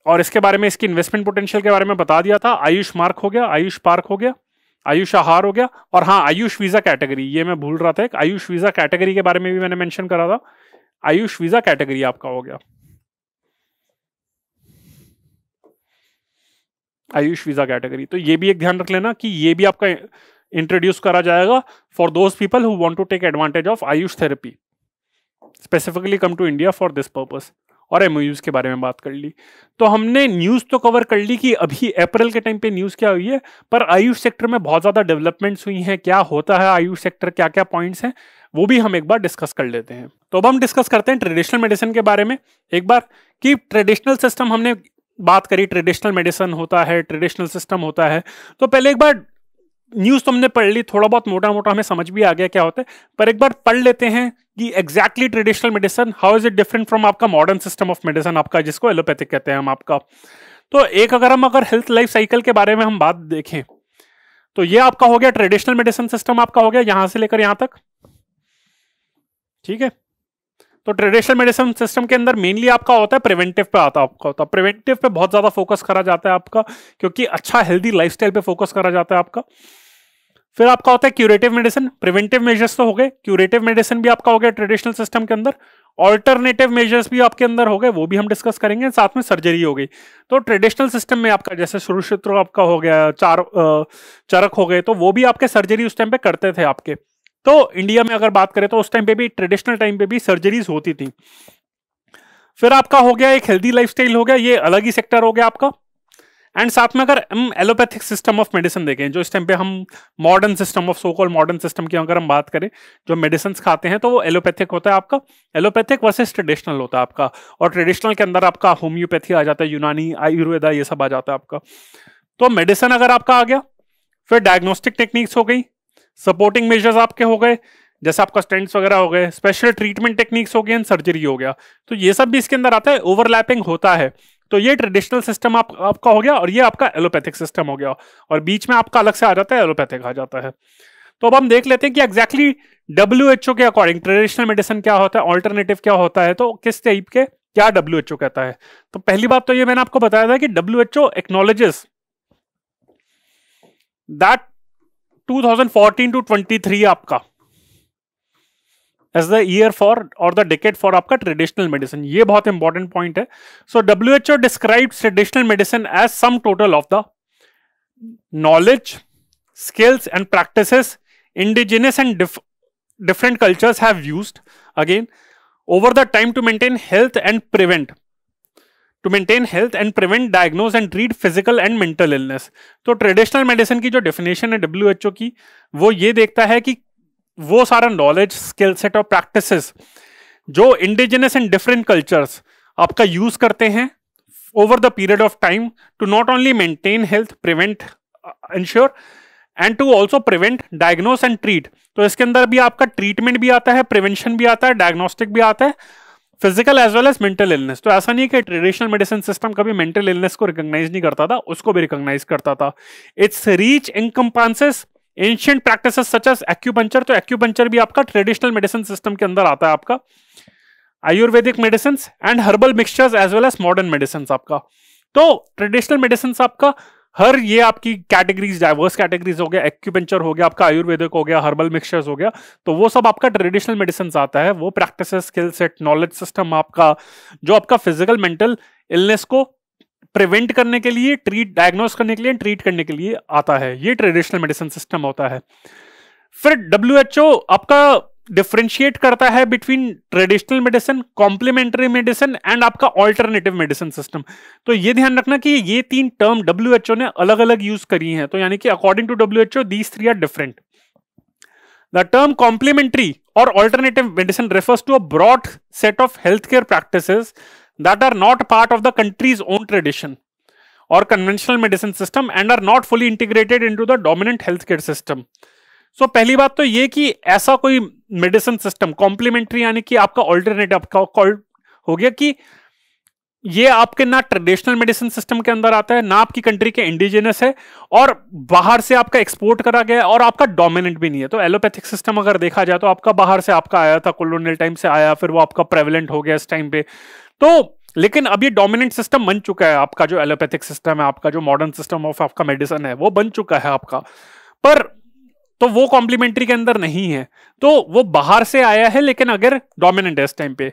S1: और इसके बारे में इसकी इन्वेस्टमेंट पोटेंशियल के बारे में बता दिया था आयुष मार्क हो गया आयुष पार्क हो गया आयुष आहार हो गया और हाँ आयुष वीजा कैटेगरी ये मैं भूल रहा था एक आयुष वीजा कैटेगरी के बारे में भी मैंने मेंशन करा था आयुष वीजा कैटेगरी आपका हो गया आयुष वीजा कैटेगरी तो ये भी एक ध्यान रख लेना कि ये भी आपका इंट्रोड्यूस करा जाएगा for those people who want to take advantage of Ayush therapy specifically come to India for this purpose और एम के बारे में बात कर ली तो हमने न्यूज़ तो कवर कर ली कि अभी अप्रैल के टाइम पे न्यूज़ क्या हुई है पर आयुष सेक्टर में बहुत ज़्यादा डेवलपमेंट्स हुई हैं क्या होता है आयुष सेक्टर क्या क्या पॉइंट्स हैं वो भी हम एक बार डिस्कस कर लेते हैं तो अब हम डिस्कस करते हैं ट्रेडिशनल मेडिसिन के बारे में एक बार कि ट्रेडिशनल सिस्टम हमने बात करी ट्रेडिशनल मेडिसिन होता है ट्रेडिशनल सिस्टम होता है तो पहले एक बार न्यूज़ तो हमने पढ़ ली थोड़ा बहुत मोटा मोटा हमें समझ भी आ गया क्या होता है पर एक बार पढ़ लेते हैं कि exactly traditional medicine how is it different from आपका मॉडर्न सिस्टम ऑफ मेडिसिन आपका जिसको एलोपैथिक कहते हैं हम आपका तो एक अगर हम अगर हेल्थ लाइफ साइकिल के बारे में हम बात देखें तो ये आपका हो गया ट्रेडिशनल मेडिसिन सिस्टम आपका हो गया यहां से लेकर यहां तक ठीक है तो ट्रेडिशनल मेडिसिन सिस्टम के अंदर मेनली आपका होता है प्रिवेंटिव पे आता आपका होता है प्रिवेंटिव पे बहुत ज़्यादा फोकस करा जाता है आपका क्योंकि अच्छा हेल्दी लाइफस्टाइल पे फोकस करा जाता है आपका फिर आपका होता है क्यूरेटिव मेडिसिन प्रिवेंटिव मेजर्स तो हो गए क्यूरेटिव मेडिसिन भी आपका हो गया ट्रेडिशनल सिस्टम के अंदर ऑल्टरनेटिव मेजर्स भी आपके अंदर हो गए वो भी हम डिस्कस करेंगे साथ में सर्जरी हो गई तो ट्रेडिशनल सिस्टम में आपका जैसे सुरुक्षित्र आपका हो गया चार चरक हो गए तो वो भी आपके सर्जरी उस टाइम पे करते थे आपके तो इंडिया में अगर बात करें तो उस टाइम पे भी ट्रेडिशनल टाइम पे भी सर्जरीज होती थी फिर आपका हो गया एक हेल्दी लाइफस्टाइल हो गया ये अलग ही सेक्टर हो गया आपका एंड साथ में अगर हम एलोपैथिक सिस्टम ऑफ मेडिसिन देखें जो इस टाइम पे हम modern system of so call modern system की अगर हम बात करें जो मेडिसिन खाते हैं तो वो एलोपैथिक होता है आपका एलोपैथिक वर्सेस ट्रेडिशनल होता है आपका और ट्रेडिशनल के अंदर आपका होम्योपैथी आ जाता है यूनानी आयुर्वेदा ये सब आ जाता है आपका तो मेडिसिन अगर आपका आ गया फिर डायग्नोस्टिक टेक्निक्स हो गई सपोर्टिंग मेजर्स आपके हो गए जैसे आपका स्टेंट्स वगैरह हो गए स्पेशल ट्रीटमेंट टेक्निक्स हो गए एंड सर्जरी हो गया तो ये सब भी इसके अंदर आता है ओवरलैपिंग होता है तो ये ट्रेडिशनल सिस्टम आप, आपका हो गया और ये आपका एलोपैथिक सिस्टम हो गया और बीच में आपका अलग से आ जाता है एलोपैथिक आ जाता है तो अब हम देख लेते हैं कि एग्जैक्टली डब्ल्यू के अकॉर्डिंग ट्रेडिशनल मेडिसिन क्या होता है ऑल्टरनेटिव क्या होता है तो किस टाइप के क्या डब्ल्यू कहता है तो पहली बात तो ये मैंने आपको बताया था कि W H O acknowledges that two thousand fourteen to twenty three आपका एज द ईयर फॉर और द डिकेट फॉर आपका ट्रेडिशनल मेडिसिन ये बहुत इंपॉर्टेंट पॉइंट है so W H O describe traditional medicine as sum total of the knowledge skills and practice indigenous and different cultures have use again over the time to maintain health and prevent to maintain health and prevent diagnose and treat physical and mental illness तो traditional medicine की जो definition है W H O की वो ये देखता है कि वो सारा नॉलेज स्किल सेट और प्रैक्टिसेस जो इंडिजिनस एंड डिफरेंट कल्चर्स आपका यूज करते हैं over the period of time to not only maintain health prevent ensure and to also prevent diagnose and treat तो इसके अंदर भी आपका ट्रीटमेंट भी आता है प्रिवेंशन भी आता है डायग्नोस्टिक भी आता है physical as well as mental illness तो ऐसा नहीं है कि ट्रेडिशनल मेडिसिन सिस्टम कभी मेंटल इलनेस को रिकॉग्नाइज नहीं करता था उसको भी रिकॉग्नाइज करता था its reach encompasses ancient practice such as acupuncture तो एक्यूपंचर भी आपका ट्रेडिशनल मेडिसिन सिस्टम के अंदर आता है आपका ayurvedic medicine and herbal mixtures as well as modern medicine आपका तो ट्रेडिशनल मेडिसिन आपका हर ये आपकी कैटेगरीज डाइवर्स कैटेगरीज हो गया एक्यूपेंचर हो गया आपका आयुर्वेदिक हो गया हर्बल मिक्सचर्स हो गया तो वो सब आपका ट्रेडिशनल मेडिसिन आता है वो practice skill set knowledge system आपका जो आपका फिजिकल मेंटल इलनेस को प्रिवेंट करने के लिए ट्रीट डायग्नोस करने के लिए ट्रीट करने के लिए आता है ये ट्रेडिशनल मेडिसिन सिस्टम होता है फिर डब्ल्यू आपका डिफ्रेंशिएट करता है between traditional medicine complementary medicine and आपका ऑल्टरनेटिव मेडिसिन सिस्टम तो ये ध्यान रखना कि ये तीन टर्म डब्ल्यू ने अलग अलग यूज करी हैं तो यानी कि according to W H O these three are different the term complementary और alternative medicine refers to a broad set of health care practice that are not part of the country's own tradition or conventional medicine system and are not fully integrated into the dominant healthcare system. So so, पहली बात तो ये कि ऐसा कोई medicine system complementary यानी कि आपका ऑल्टरनेट आपका हो गया कि ये आपके ना ट्रेडिशनल मेडिसिन सिस्टम के अंदर आता है ना आपकी कंट्री के इंडिजिनस है और बाहर से आपका एक्सपोर्ट करा गया है और आपका डोमिनेंट भी नहीं है तो एलोपैथिक सिस्टम अगर देखा जाए तो आपका बाहर से आपका आया था कोलोनियल टाइम से आया फिर वो आपका प्रेवलेंट हो गया इस टाइम पे तो लेकिन अब ये डोमिनेंट सिस्टम बन चुका है आपका जो एलोपैथिक सिस्टम है आपका जो मॉडर्न सिस्टम ऑफ आपका मेडिसिन है वो बन चुका है आपका पर तो वो कॉम्प्लीमेंट्री के अंदर नहीं है तो वो बाहर से आया है लेकिन अगर डोमिनेंट है इस टाइम पे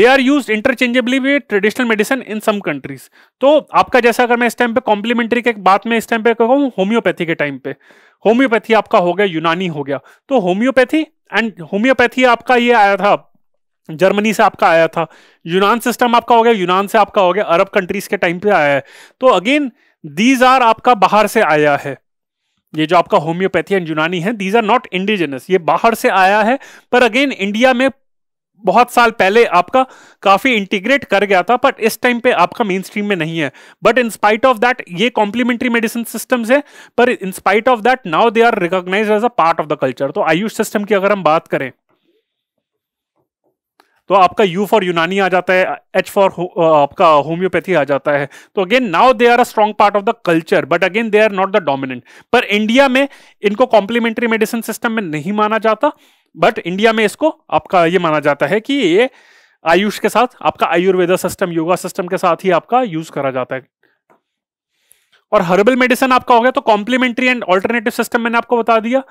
S1: they are use interchangeably with traditional medicine in some countries तो आपका जैसा अगर मैं इस टाइम पे कॉम्प्लीमेंट्री के बात में इस टाइम पे कहूँ होम्योपैथी के टाइम पे होम्योपैथी आपका हो गया यूनानी हो गया तो होम्योपैथी एंड होम्योपैथी आपका ये आया था जर्मनी से आपका आया था यूनान सिस्टम आपका हो गया यूनान से आपका हो गया अरब कंट्रीज के टाइम पे आया है तो अगेन दीज आर आपका बाहर से आया है ये जो आपका होम्योपैथी एंड यूनानी है दीज आर नॉट इंडिजिनस ये बाहर से आया है पर अगेन इंडिया में बहुत साल पहले आपका काफी इंटीग्रेट कर गया था बट इस टाइम पे आपका मेन स्ट्रीम में नहीं है but in spite of that ये कॉम्प्लीमेंट्री मेडिसिन सिस्टम्स है पर in spite of that now they are recognise as a part of the culture तो आयुष सिस्टम की अगर हम बात करें तो आपका यू फॉर यूनानी आ जाता है एच फॉर uh, आपका होम्योपैथी आ जाता है तो again now they are a strong part of the culture but again they are not the dominant पर इंडिया में इनको कॉम्प्लीमेंट्री मेडिसिन सिस्टम में नहीं माना जाता बट इंडिया में इसको आपका ये माना जाता है कि ये आयुष के साथ आपका आयुर्वेदा सिस्टम योगा सिस्टम के साथ ही आपका यूज करा जाता है और हर्बल मेडिसिन आपका हो गया तो कॉम्प्लीमेंट्री एंड ऑल्टरनेटिव सिस्टम मैंने आपको बता दिया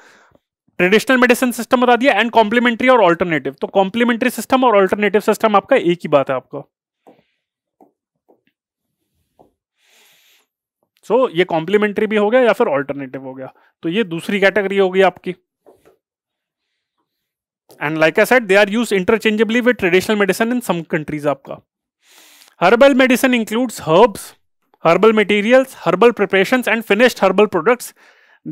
S1: ट्रेडिशनल मेडिसिन सिस्टम बता दिया एंड कॉम्प्लीमेंट्री और ऑल्टरनेटिव तो कॉम्प्लीमेंट्री सिस्टम और ऑल्टरनेटिव सिस्टम आपका एक ही बात है आपका सो so, ये कॉम्प्लीमेंट्री भी हो गया या फिर ऑल्टरनेटिव हो गया तो ये दूसरी कैटेगरी होगी आपकी and like I said they are use interchangeably with traditional medicine in some countries आपका herbal medicine includes herbs herbal materials herbal preparations and finished herbal products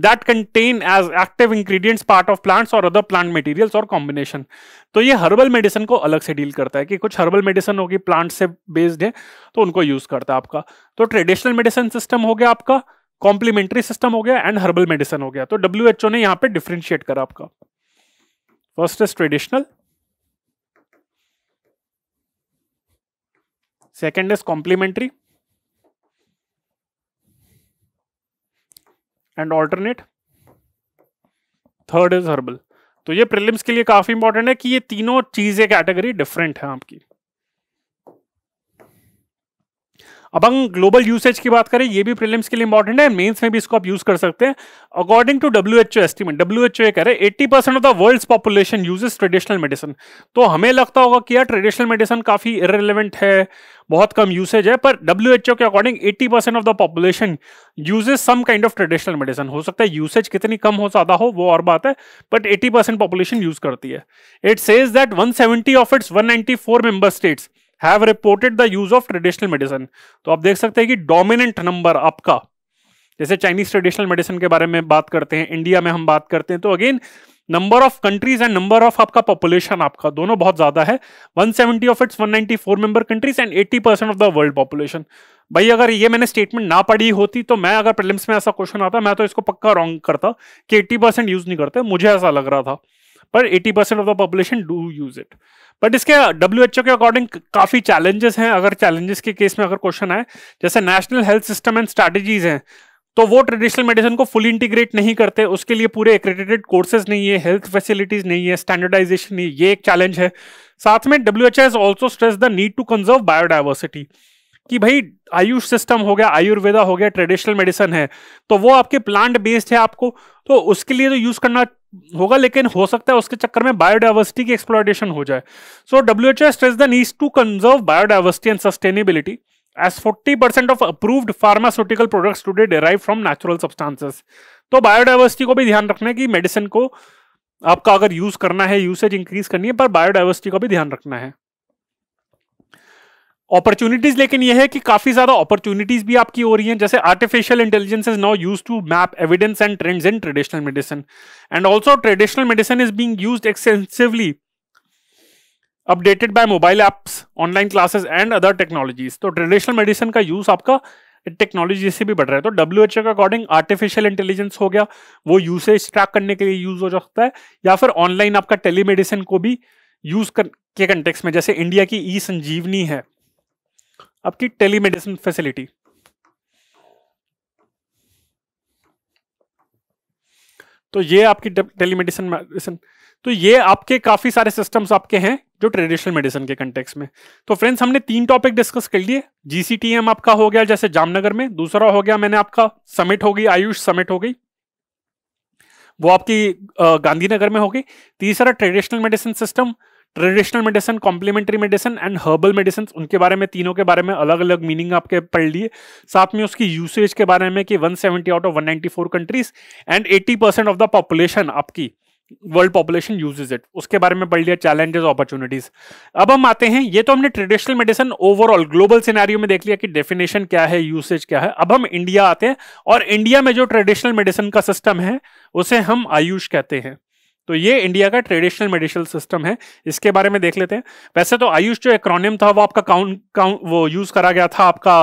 S1: that contain as active ingredients part of plants और other plant materials और combination तो ये herbal medicine को अलग से deal करता है कि कुछ हर्बल मेडिसिन होगी प्लांट से बेस्ड है तो उनको यूज करता है आपका तो ट्रेडिशनल मेडिसिन सिस्टम हो गया आपका कॉम्प्लीमेंट्री सिस्टम हो गया एंड हर्बल मेडिसिन हो गया तो डब्ल्यू एच ओ ने यहाँ पे डिफ्रेंशिएट करा आपका first is traditional second is complementary and alternate third is herbal तो ये प्रिलिम्स के लिए काफ़ी इंपॉर्टेंट है कि ये तीनों चीज़ें कैटेगरी डिफरेंट है आपकी अब हम ग्लोबल यूसेज की बात करें ये भी प्रीलिम्स के लिए इंपॉर्टेंट है मेंस में भी इसको आप यूज कर सकते हैं according to W H O estimate W H O कह रहे eighty percent of the world population uses traditional medicine तो हमें लगता होगा कि यार ट्रेडिशनल मेडिसिन काफी इरेलीवेंट है बहुत कम यूसेज है पर डब्ल्यू एच ओ के according eighty percent of the population uses some kind of traditional medicine हो सकता है यूसेज कितनी कम हो ज्यादा हो वो और बात है but eighty percent population use करती है it says that one seventy of its one ninety four member states have reported the use of traditional medicine तो आप देख सकते हैं कि डोमिनेंट नंबर आपका जैसे चाइनीज ट्रेडिशनल मेडिसिन के बारे में बात करते हैं इंडिया में हम बात करते हैं तो again number of countries and number of आपका पॉपुलेशन आपका दोनों बहुत ज्यादा है 170 of its 194 member countries and 80 percent of the world population भाई अगर ये मैंने स्टेटमेंट ना पढ़ी होती तो मैं अगर प्रिलिम्स में ऐसा क्वेश्चन आता मैं तो इसको पक्का रॉन्ग करता कि 80 परसेंट यूज नहीं करते मुझे ऐसा लग रहा था पर 80 percent of the population do use it but इसके डब्ल्यू के अकॉर्डिंग काफी चैलेंजेस हैं अगर चैलेंजेस के केस में अगर क्वेश्चन आए जैसे national health system and strategies हैं तो वो ट्रेडिशनल मेडिसिन को फुल इंटीग्रेट नहीं करते उसके लिए पूरे एक्रेडिटेड कोर्सेज नहीं है हेल्थ फैसिलिटीज नहीं है स्टैंडर्डाइजेशन नहीं ये एक चैलेंज है साथ में W H as also stress the need to conserve biodiversity कि भाई आयुष सिस्टम हो गया आयुर्वेदा हो गया ट्रेडिशनल मेडिसिन है तो वो आपके प्लांट बेस्ड है आपको तो उसके लिए तो यूज करना होगा लेकिन हो सकता है उसके चक्कर में बायोडाइवर्सिटी की एक्सप्लॉयटेशन हो जाए so W H stress the to conserve biodiversity and sustainability percent of approve pharmaceutical product today derive from natural substances तो बायोडाइवर्सिटी को भी ध्यान रखना है कि मेडिसिन को आपका अगर यूज करना है यूसेज इंक्रीज करनी है पर बायोडाइवर्सिटी को भी ध्यान रखना है अपॉर्चुनिटीज लेकिन यह है कि काफी ज्यादा अपॉर्चुनिटीज भी आपकी हो रही हैं जैसे artificial intelligence is now use to map evidence and trends in traditional medicine and also traditional medicine is being used extensively updated by mobile apps online classes and other technologies तो traditional medicine का use आपका technology से भी बढ़ रहा है तो W H के अकॉर्डिंग आर्टिफिशियल इंटेलिजेंस हो गया वो यूसेज ट्रैक करने के लिए यूज हो सकता है या फिर ऑनलाइन आपका टेलीमेडिसिन को भी यूज कर के कंटेक्स में जैसे इंडिया की ई संजीवनी है आपकी टेलीमेडिसिन फैसिलिटी तो ये आपकी टेलीमेडिसिन मेडिसिन तो ये आपके काफी सारे सिस्टम्स आपके हैं जो ट्रेडिशनल मेडिसिन के कंटेक्स में तो फ्रेंड्स हमने तीन टॉपिक डिस्कस कर लिए जीसीटीएम आपका हो गया जैसे जामनगर में दूसरा हो गया मैंने आपका समिट हो गई आयुष समिट हो गई वो आपकी गांधीनगर में हो गई तीसरा traditional medicine system traditional medicine complementary medicine and herbal medicine उनके बारे में तीनों के बारे में अलग अलग मीनिंग आपके पढ़ लिए साथ में उसकी यूसेज के बारे में कि 170 out of 194 countries and 80 percent of the population आपकी वर्ल्ड पॉपुलेशन यूजेज इट उसके बारे में पढ़ लिया चैलेंजेस अपॉर्चुनिटीज अब हम आते हैं ये तो हमने traditional medicine overall global scenario में देख लिया कि डेफिनेशन क्या है यूसेज क्या है अब हम इंडिया आते हैं और इंडिया में जो ट्रेडिशनल मेडिसिन का सिस्टम है उसे हम आयुष कहते हैं तो ये इंडिया का ट्रेडिशनल मेडिसिनल सिस्टम है इसके बारे में देख लेते हैं वैसे तो आयुष जो एक्रोनियम था वो आपका काउंट काउंट वो यूज करा गया था आपका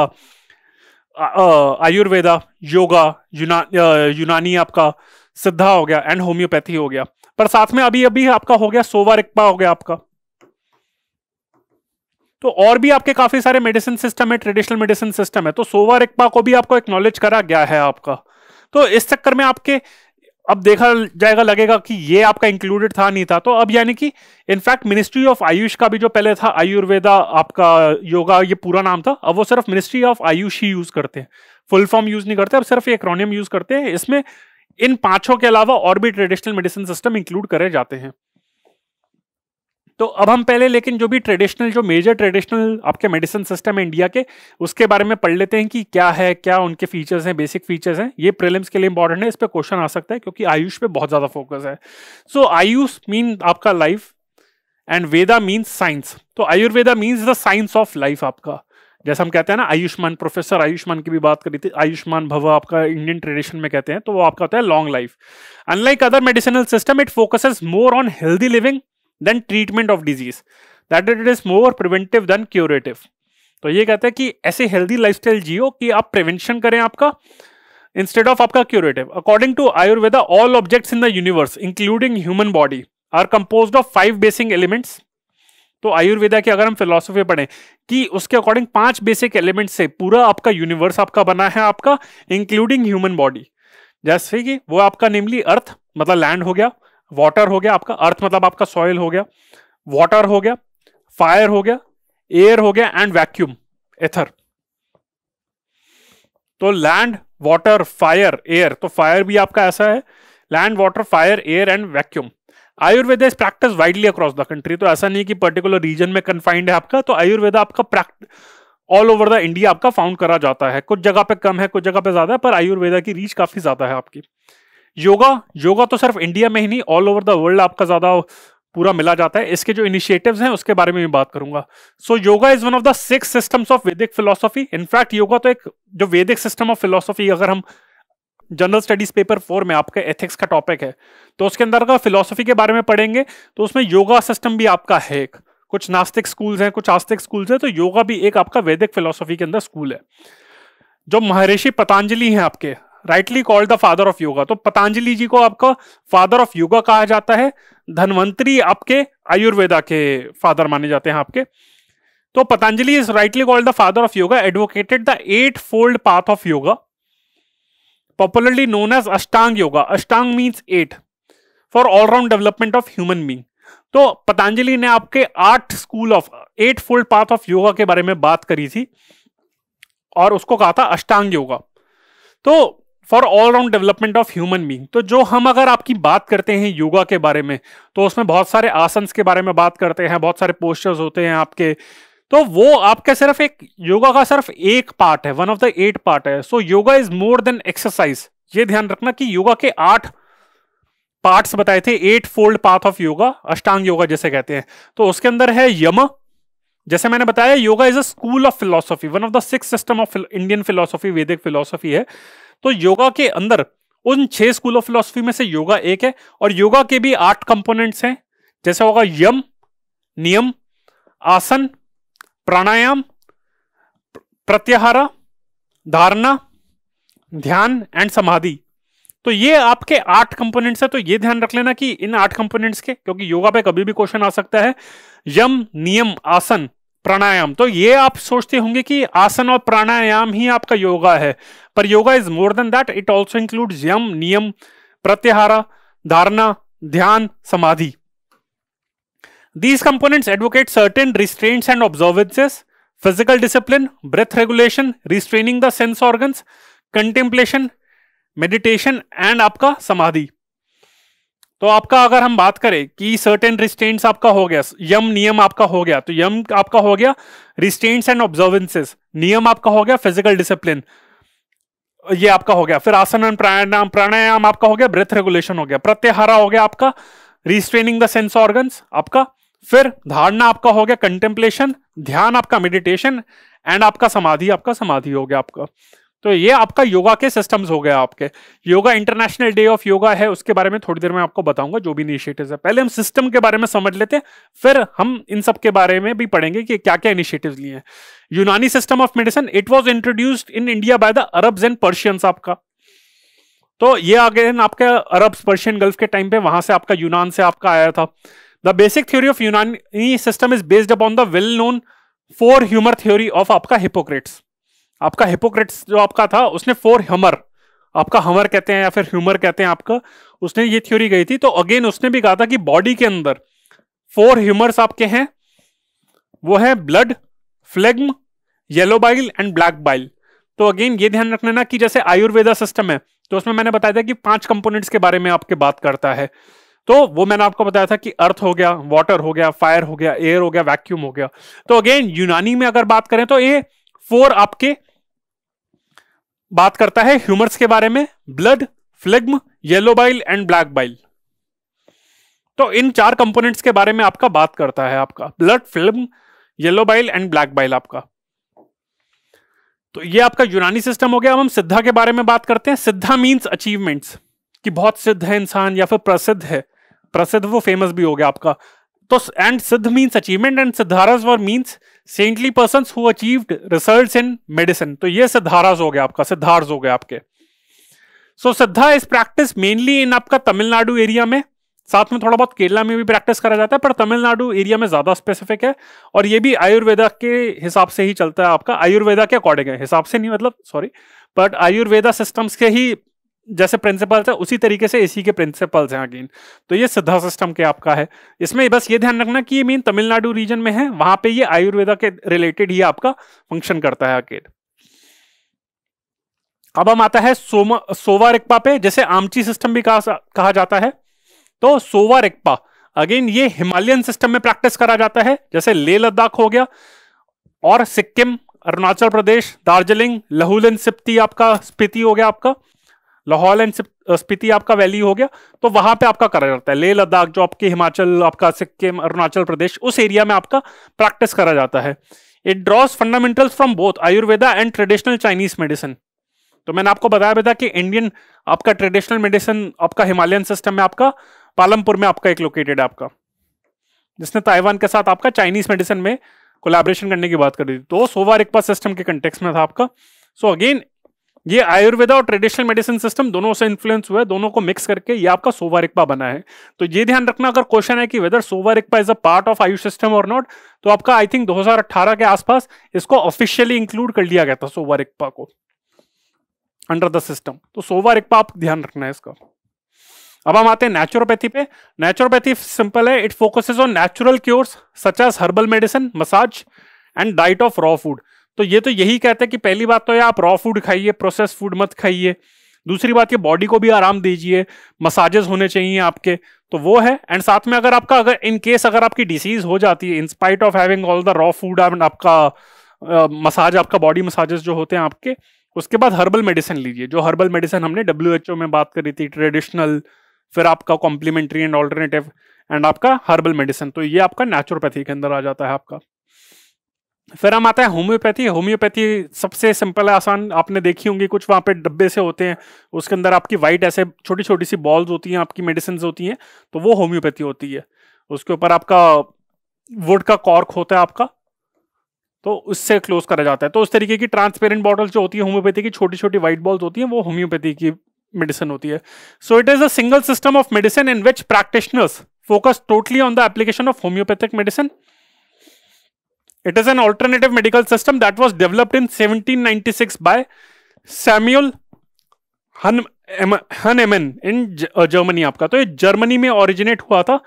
S1: आयुर्वेदा योगा युना, यूनानी आपका सिद्धा हो गया एंड होम्योपैथी हो गया पर साथ में अभी अभी आपका हो गया सोवा रिक्पा हो गया आपका तो और भी आपके काफी सारे मेडिसिन सिस्टम है ट्रेडिशनल मेडिसिन सिस्टम है तो सोवा रिक्पा को भी आपको एक्नोलेज करा गया है आपका तो इस चक्कर में आपके अब देखा जाएगा लगेगा कि ये आपका इंक्लूडेड था नहीं था तो अब यानी कि इनफैक्ट मिनिस्ट्री ऑफ आयुष का भी जो पहले था आयुर्वेदा आपका योगा ये पूरा नाम था अब वो सिर्फ मिनिस्ट्री ऑफ आयुष ही यूज करते हैं फुल फॉर्म यूज नहीं करते अब सिर्फ एक्रोनियम यूज करते हैं इसमें इन पांचों के अलावा और भी ट्रेडिशनल मेडिसिन सिस्टम इंक्लूड करे जाते हैं तो अब हम पहले लेकिन जो भी ट्रेडिशनल जो मेजर ट्रेडिशनल आपके मेडिसिन सिस्टम है इंडिया के उसके बारे में पढ़ लेते हैं कि क्या है क्या उनके फीचर्स हैं बेसिक फीचर्स हैं ये प्रिलिम्स के लिए इंपॉर्टेंट है इस पर क्वेश्चन आ सकता है क्योंकि आयुष पे बहुत ज़्यादा फोकस है सो आयुष मीन आपका life and Veda means science तो Ayurveda means the science of life आपका जैसा हम कहते हैं ना आयुष्मान प्रोफेसर आयुष्मान की भी बात करी थी आयुष्मान भव आपका इंडियन ट्रेडिशन में कहते हैं तो वो आपका होता है long life unlike other medicinal system it focuses more on healthy living than treatment of disease that it is more preventive than curative तो ये कहते हैं कि ऐसे हेल्दी लाइफस्टाइल जियो कि आप प्रिवेंशन करें आपका इंस्टेड ऑफ आपका curative according to Ayurveda all objects in the universe including human body are compose of five basic elements तो आयुर्वेदा की अगर हम फिलोसफी पढ़ें कि उसके अकॉर्डिंग पांच बेसिक एलिमेंट्स से पूरा आपका यूनिवर्स आपका बना है आपका इंक्लूडिंग ह्यूमन बॉडी जैसे कि वो आपका नेमली अर्थ मतलब लैंड हो गया वाटर हो गया आपका अर्थ मतलब आपका सॉइल हो गया वाटर हो गया फायर हो गया एयर हो गया एंड वैक्यूम एथर तो लैंड वाटर फायर एयर तो फायर भी आपका ऐसा है land water fire air and vacuum Ayurveda is practice widely across the country तो ऐसा नहीं कि पर्टिकुलर रीजन में कन्फाइंड है आपका तो आयुर्वेदा आपका ऑल ओवर द इंडिया आपका फाउंड करा जाता है कुछ जगह पे कम है कुछ जगह पे ज्यादा है पर आयुर्वेदा की रीच काफी ज्यादा है आपकी योगा योगा तो सिर्फ इंडिया में ही नहीं ऑल ओवर द वर्ल्ड आपका ज्यादा पूरा मिला जाता है इसके जो इनिशिएटिव्स हैं उसके बारे में भी बात करूंगा so yoga is one of the six systems of Vedic philosophy in fact yoga तो एक जो वैदिक सिस्टम ऑफ फिलोसफी अगर हम जनरल स्टडीज पेपर फोर में आपके एथिक्स का टॉपिक है तो उसके अंदर का फिलोसफी के बारे में पढ़ेंगे तो उसमें योगा सिस्टम भी आपका है एक कुछ नास्तिक स्कूल्स हैं कुछ आस्तिक स्कूल्स हैं तो योगा भी एक आपका वैदिक फिलोसफी के अंदर स्कूल है जो महर्षि पतंजलि हैं आपके rightly called the father of yoga तो पतंजलि जी को आपका फादर ऑफ योगा कहा जाता है धनवंतरी आपके आयुर्वेदा के फादर माने जाते हैं आपके तो Patanjali is rightly called the father of yoga advocated the eight fold path of yoga popularly known as Ashtanga yoga Ashtanga means eight for all round development of human being तो पतंजलि ने आपके आठ school of eight fold path of yoga के बारे में बात करी थी और उसको कहा था अष्टांग योगा तो for all round development of human being तो जो हम अगर आपकी बात करते हैं योगा के बारे में तो उसमें बहुत सारे आसन के बारे में बात करते हैं बहुत सारे पोस्टर्स होते हैं आपके तो वो आपका सिर्फ एक योगा का सिर्फ एक पार्ट है one of the eight part है so yoga is more than exercise ये ध्यान रखना कि योगा के आठ पार्ट्स बताए थे eight fold path of yoga Ashtanga yoga जैसे कहते हैं तो उसके अंदर है यम जैसे मैंने बताया yoga is a school of philosophy one of the six system of Indian philosophy Vedic philosophy है तो योगा के अंदर उन छह स्कूल ऑफ फिलोसफी में से योगा एक है और योगा के भी आठ कंपोनेंट्स हैं जैसे होगा यम नियम आसन प्राणायाम प्रत्याहारा धारणा ध्यान एंड समाधि तो ये आपके आठ कंपोनेंट्स है तो ये ध्यान रख लेना कि इन आठ कंपोनेंट्स के क्योंकि योगा पे कभी भी क्वेश्चन आ सकता है यम नियम आसन प्राणायाम तो ये आप सोचते होंगे कि आसन और प्राणायाम ही आपका योगा है पर yoga is more than that it also include Yama Niyama Pratyahara Dharana Dhyana Samadhi these components advocate certain restraints and observances physical discipline breath regulation restraining the sense organs contemplation meditation and आपका समाधि तो आपका अगर हम बात करें कि सर्टेन रिस्टेंट्स आपका हो गया यम नियम आपका हो गया तो यम आपका हो गया रिस्टेंट्स एंड ऑब्जर्वेंसेस नियम आपका हो गया फिजिकल डिसिप्लिन ये आपका हो गया फिर आसन एंड प्राणायाम प्राणायाम आपका हो गया ब्रेथ रेगुलेशन हो गया प्रत्याहारा हो गया आपका रिस्ट्रेनिंग द सेंस ऑर्गन आपका फिर धारणा आपका हो गया कंटेम्पलेशन ध्यान आपका मेडिटेशन एंड आपका समाधि आपका समाधि हो गया आपका तो ये आपका योगा के सिस्टम्स हो गया आपके yoga international day of yoga है उसके बारे में थोड़ी देर में आपको बताऊंगा जो भी इनिशिएटिव्स है पहले हम सिस्टम के बारे में समझ लेते हैं फिर हम इन सब के बारे में भी पढ़ेंगे कि क्या क्या इनिशिएटिव्स लिए हैं Unani system of medicine it was introduced in India by the Arabs and Persians आपका तो ये अगेन आपके अरब पर्शियन गल्फ के टाइम पे वहां से आपका यूनान से आपका आया था the basic theory of Unani system is based upon the well known four humour theory of आपका हिपोक्रेट्स आपका हिपोक्रेट्स जो आपका था उसने फोर हमर आपका हमर कहते हैं या फिर ह्यूमर कहते हैं आपका उसने ये थ्योरी गई थी तो अगेन उसने भी कहा था कि बॉडी के अंदर फोर ह्यूमर्स आपके हैं वो है blood phlegm yellow bile and black bile तो अगेन ये ध्यान रखना ना कि जैसे आयुर्वेदा सिस्टम है तो उसमें मैंने बताया था कि पांच कंपोनेंट्स के बारे में आपके बात करता है तो वो मैंने आपको बताया था कि अर्थ हो गया वाटर हो गया फायर हो गया एयर हो गया वैक्यूम हो गया तो अगेन यूनानी में अगर बात करें तो ये फोर आपके बात करता है ह्यूमर्स के बारे में blood phlegm yellow bile and black bile तो इन चार कंपोनेंट्स के बारे में आपका बात करता है आपका blood phlegm yellow bile and black bile आपका तो ये आपका यूनानी सिस्टम हो गया अब हम सिद्धा के बारे में बात करते हैं सिद्धा मीन्स अचीवमेंट्स कि बहुत सिद्ध है इंसान या फिर प्रसिद्ध है प्रसिद्ध वो फेमस भी हो गया आपका तो and Siddha means achievement and Siddhars were means saintly person who achieved research in medicine तो ये सिद्धाराज हो गया आपका सिद्धार्थ हो गया आपके सो so, सिद्धा इस प्रैक्टिस मेनली इन आपका तमिलनाडु एरिया में साथ में थोड़ा बहुत केरला में भी प्रैक्टिस करा जाता है पर तमिलनाडु एरिया में ज्यादा स्पेसिफिक है और ये भी आयुर्वेदा के हिसाब से ही चलता है आपका आयुर्वेदा के अकॉर्डिंग है हिसाब से नहीं मतलब सॉरी बट आयुर्वेदा सिस्टम्स के ही जैसे प्रिंसिपल्स है उसी तरीके से एसी के प्रिंसिपल्स हैं अगेन तो ये सिद्धा सिस्टम के आपका है इसमें बस ये ध्यान रखना कि ये मेन तमिलनाडु रीजन में है वहां पे ये आयुर्वेदा के रिलेटेड ही आपका फंक्शन करता है अकेड अब हम आता है सोमा सोवा रिक्पा पे जैसे आमची सिस्टम भी कहा, कहा जाता है तो सोवा रिक्पा अगेन ये हिमालयन सिस्टम में प्रैक्टिस करा जाता है जैसे लेह लद्दाख हो गया और सिक्किम अरुणाचल प्रदेश दार्जिलिंग लहुलन सिप्ती आपका स्पीति हो गया आपका लाहौल एंड स्पीति आपका वैली हो गया तो वहां पे आपका करा जाता है लेह लद्दाख जो आपके हिमाचल आपका सिक्किम अरुणाचल प्रदेश उस एरिया में आपका प्रैक्टिस करा जाता है it draws fundamentals from both Ayurveda and traditional Chinese medicine तो मैंने आपको बताया भी था कि इंडियन आपका ट्रेडिशनल मेडिसिन आपका हिमालयन सिस्टम में आपका पालमपुर में आपका एक लोकेटेड है आपका जिसने ताइवान के साथ आपका चाइनीज मेडिसिन में कोलैबोरेशन करने की बात कर दी तो सोवार सिस्टम के कंटेक्स में था आपका सो अगेन ये आयुर्वेदा और ट्रेडिशनल मेडिसिन सिस्टम दोनों से इन्फ्लुएंस हुआ है दोनों को मिक्स करके ये आपका सोवा रिक्पा बना है तो ये ध्यान रखना अगर क्वेश्चन है कि whether Sowa Rigpa is a part of AYUSH system और नॉट तो आपका आई थिंक 2018 के आसपास इसको ऑफिशियली इंक्लूड कर लिया गया था सोवा रिक्पा को अंडर द सिस्टम तो सोवा रिक्पा आप ध्यान रखना है इसका अब हम आते हैं नेचुरोपैथी पे नेचुरोपैथी सिंपल है it focuses on natural cures such as herbal medicine massage and diet of raw food तो ये तो यही कहते हैं कि पहली बात तो ये आप रॉ फूड खाइए प्रोसेस फूड मत खाइए दूसरी बात ये बॉडी को भी आराम दीजिए मसाजेस होने चाहिए आपके तो वो है एंड साथ में अगर आपका अगर इन केस अगर आपकी डिसीज हो जाती है inspite of having all the raw food and आपका मसाज आपका बॉडी मसाजेस जो होते हैं आपके उसके बाद हर्बल मेडिसिन लीजिए जो हर्बल मेडिसिन हमने डब्ल्यू में बात करी थी ट्रेडिशनल फिर आपका कॉम्प्लीमेंट्री एंड ऑल्टरनेटिव एंड आपका हर्बल मेडिसिन तो ये आपका नेचुरोपैथी के अंदर आ जाता है आपका फिर हम आते हैं होम्योपैथी होम्योपैथी सबसे सिंपल है आसान आपने देखी होंगी कुछ वहाँ पे डब्बे से होते हैं उसके अंदर आपकी वाइट ऐसे छोटी छोटी सी बॉल्स होती हैं आपकी मेडिसिन होती हैं तो वो होम्योपैथी होती है उसके ऊपर आपका वुड का कॉर्क होता है आपका तो उससे क्लोज करा जाता है तो उस तरीके की ट्रांसपेरेंट बॉटल जो होती है होम्योपैथी की छोटी छोटी वाइट बॉल्स होती हैं वो होम्योपैथी की मेडिसिन होती है so it is a single system of medicine in which practitioners focus totally on the application of homeopathic medicine It is an alternative medical system that was developed in 1796 by Samuel Hahnemann इन Germany आपका तो ये Germany में originate हुआ था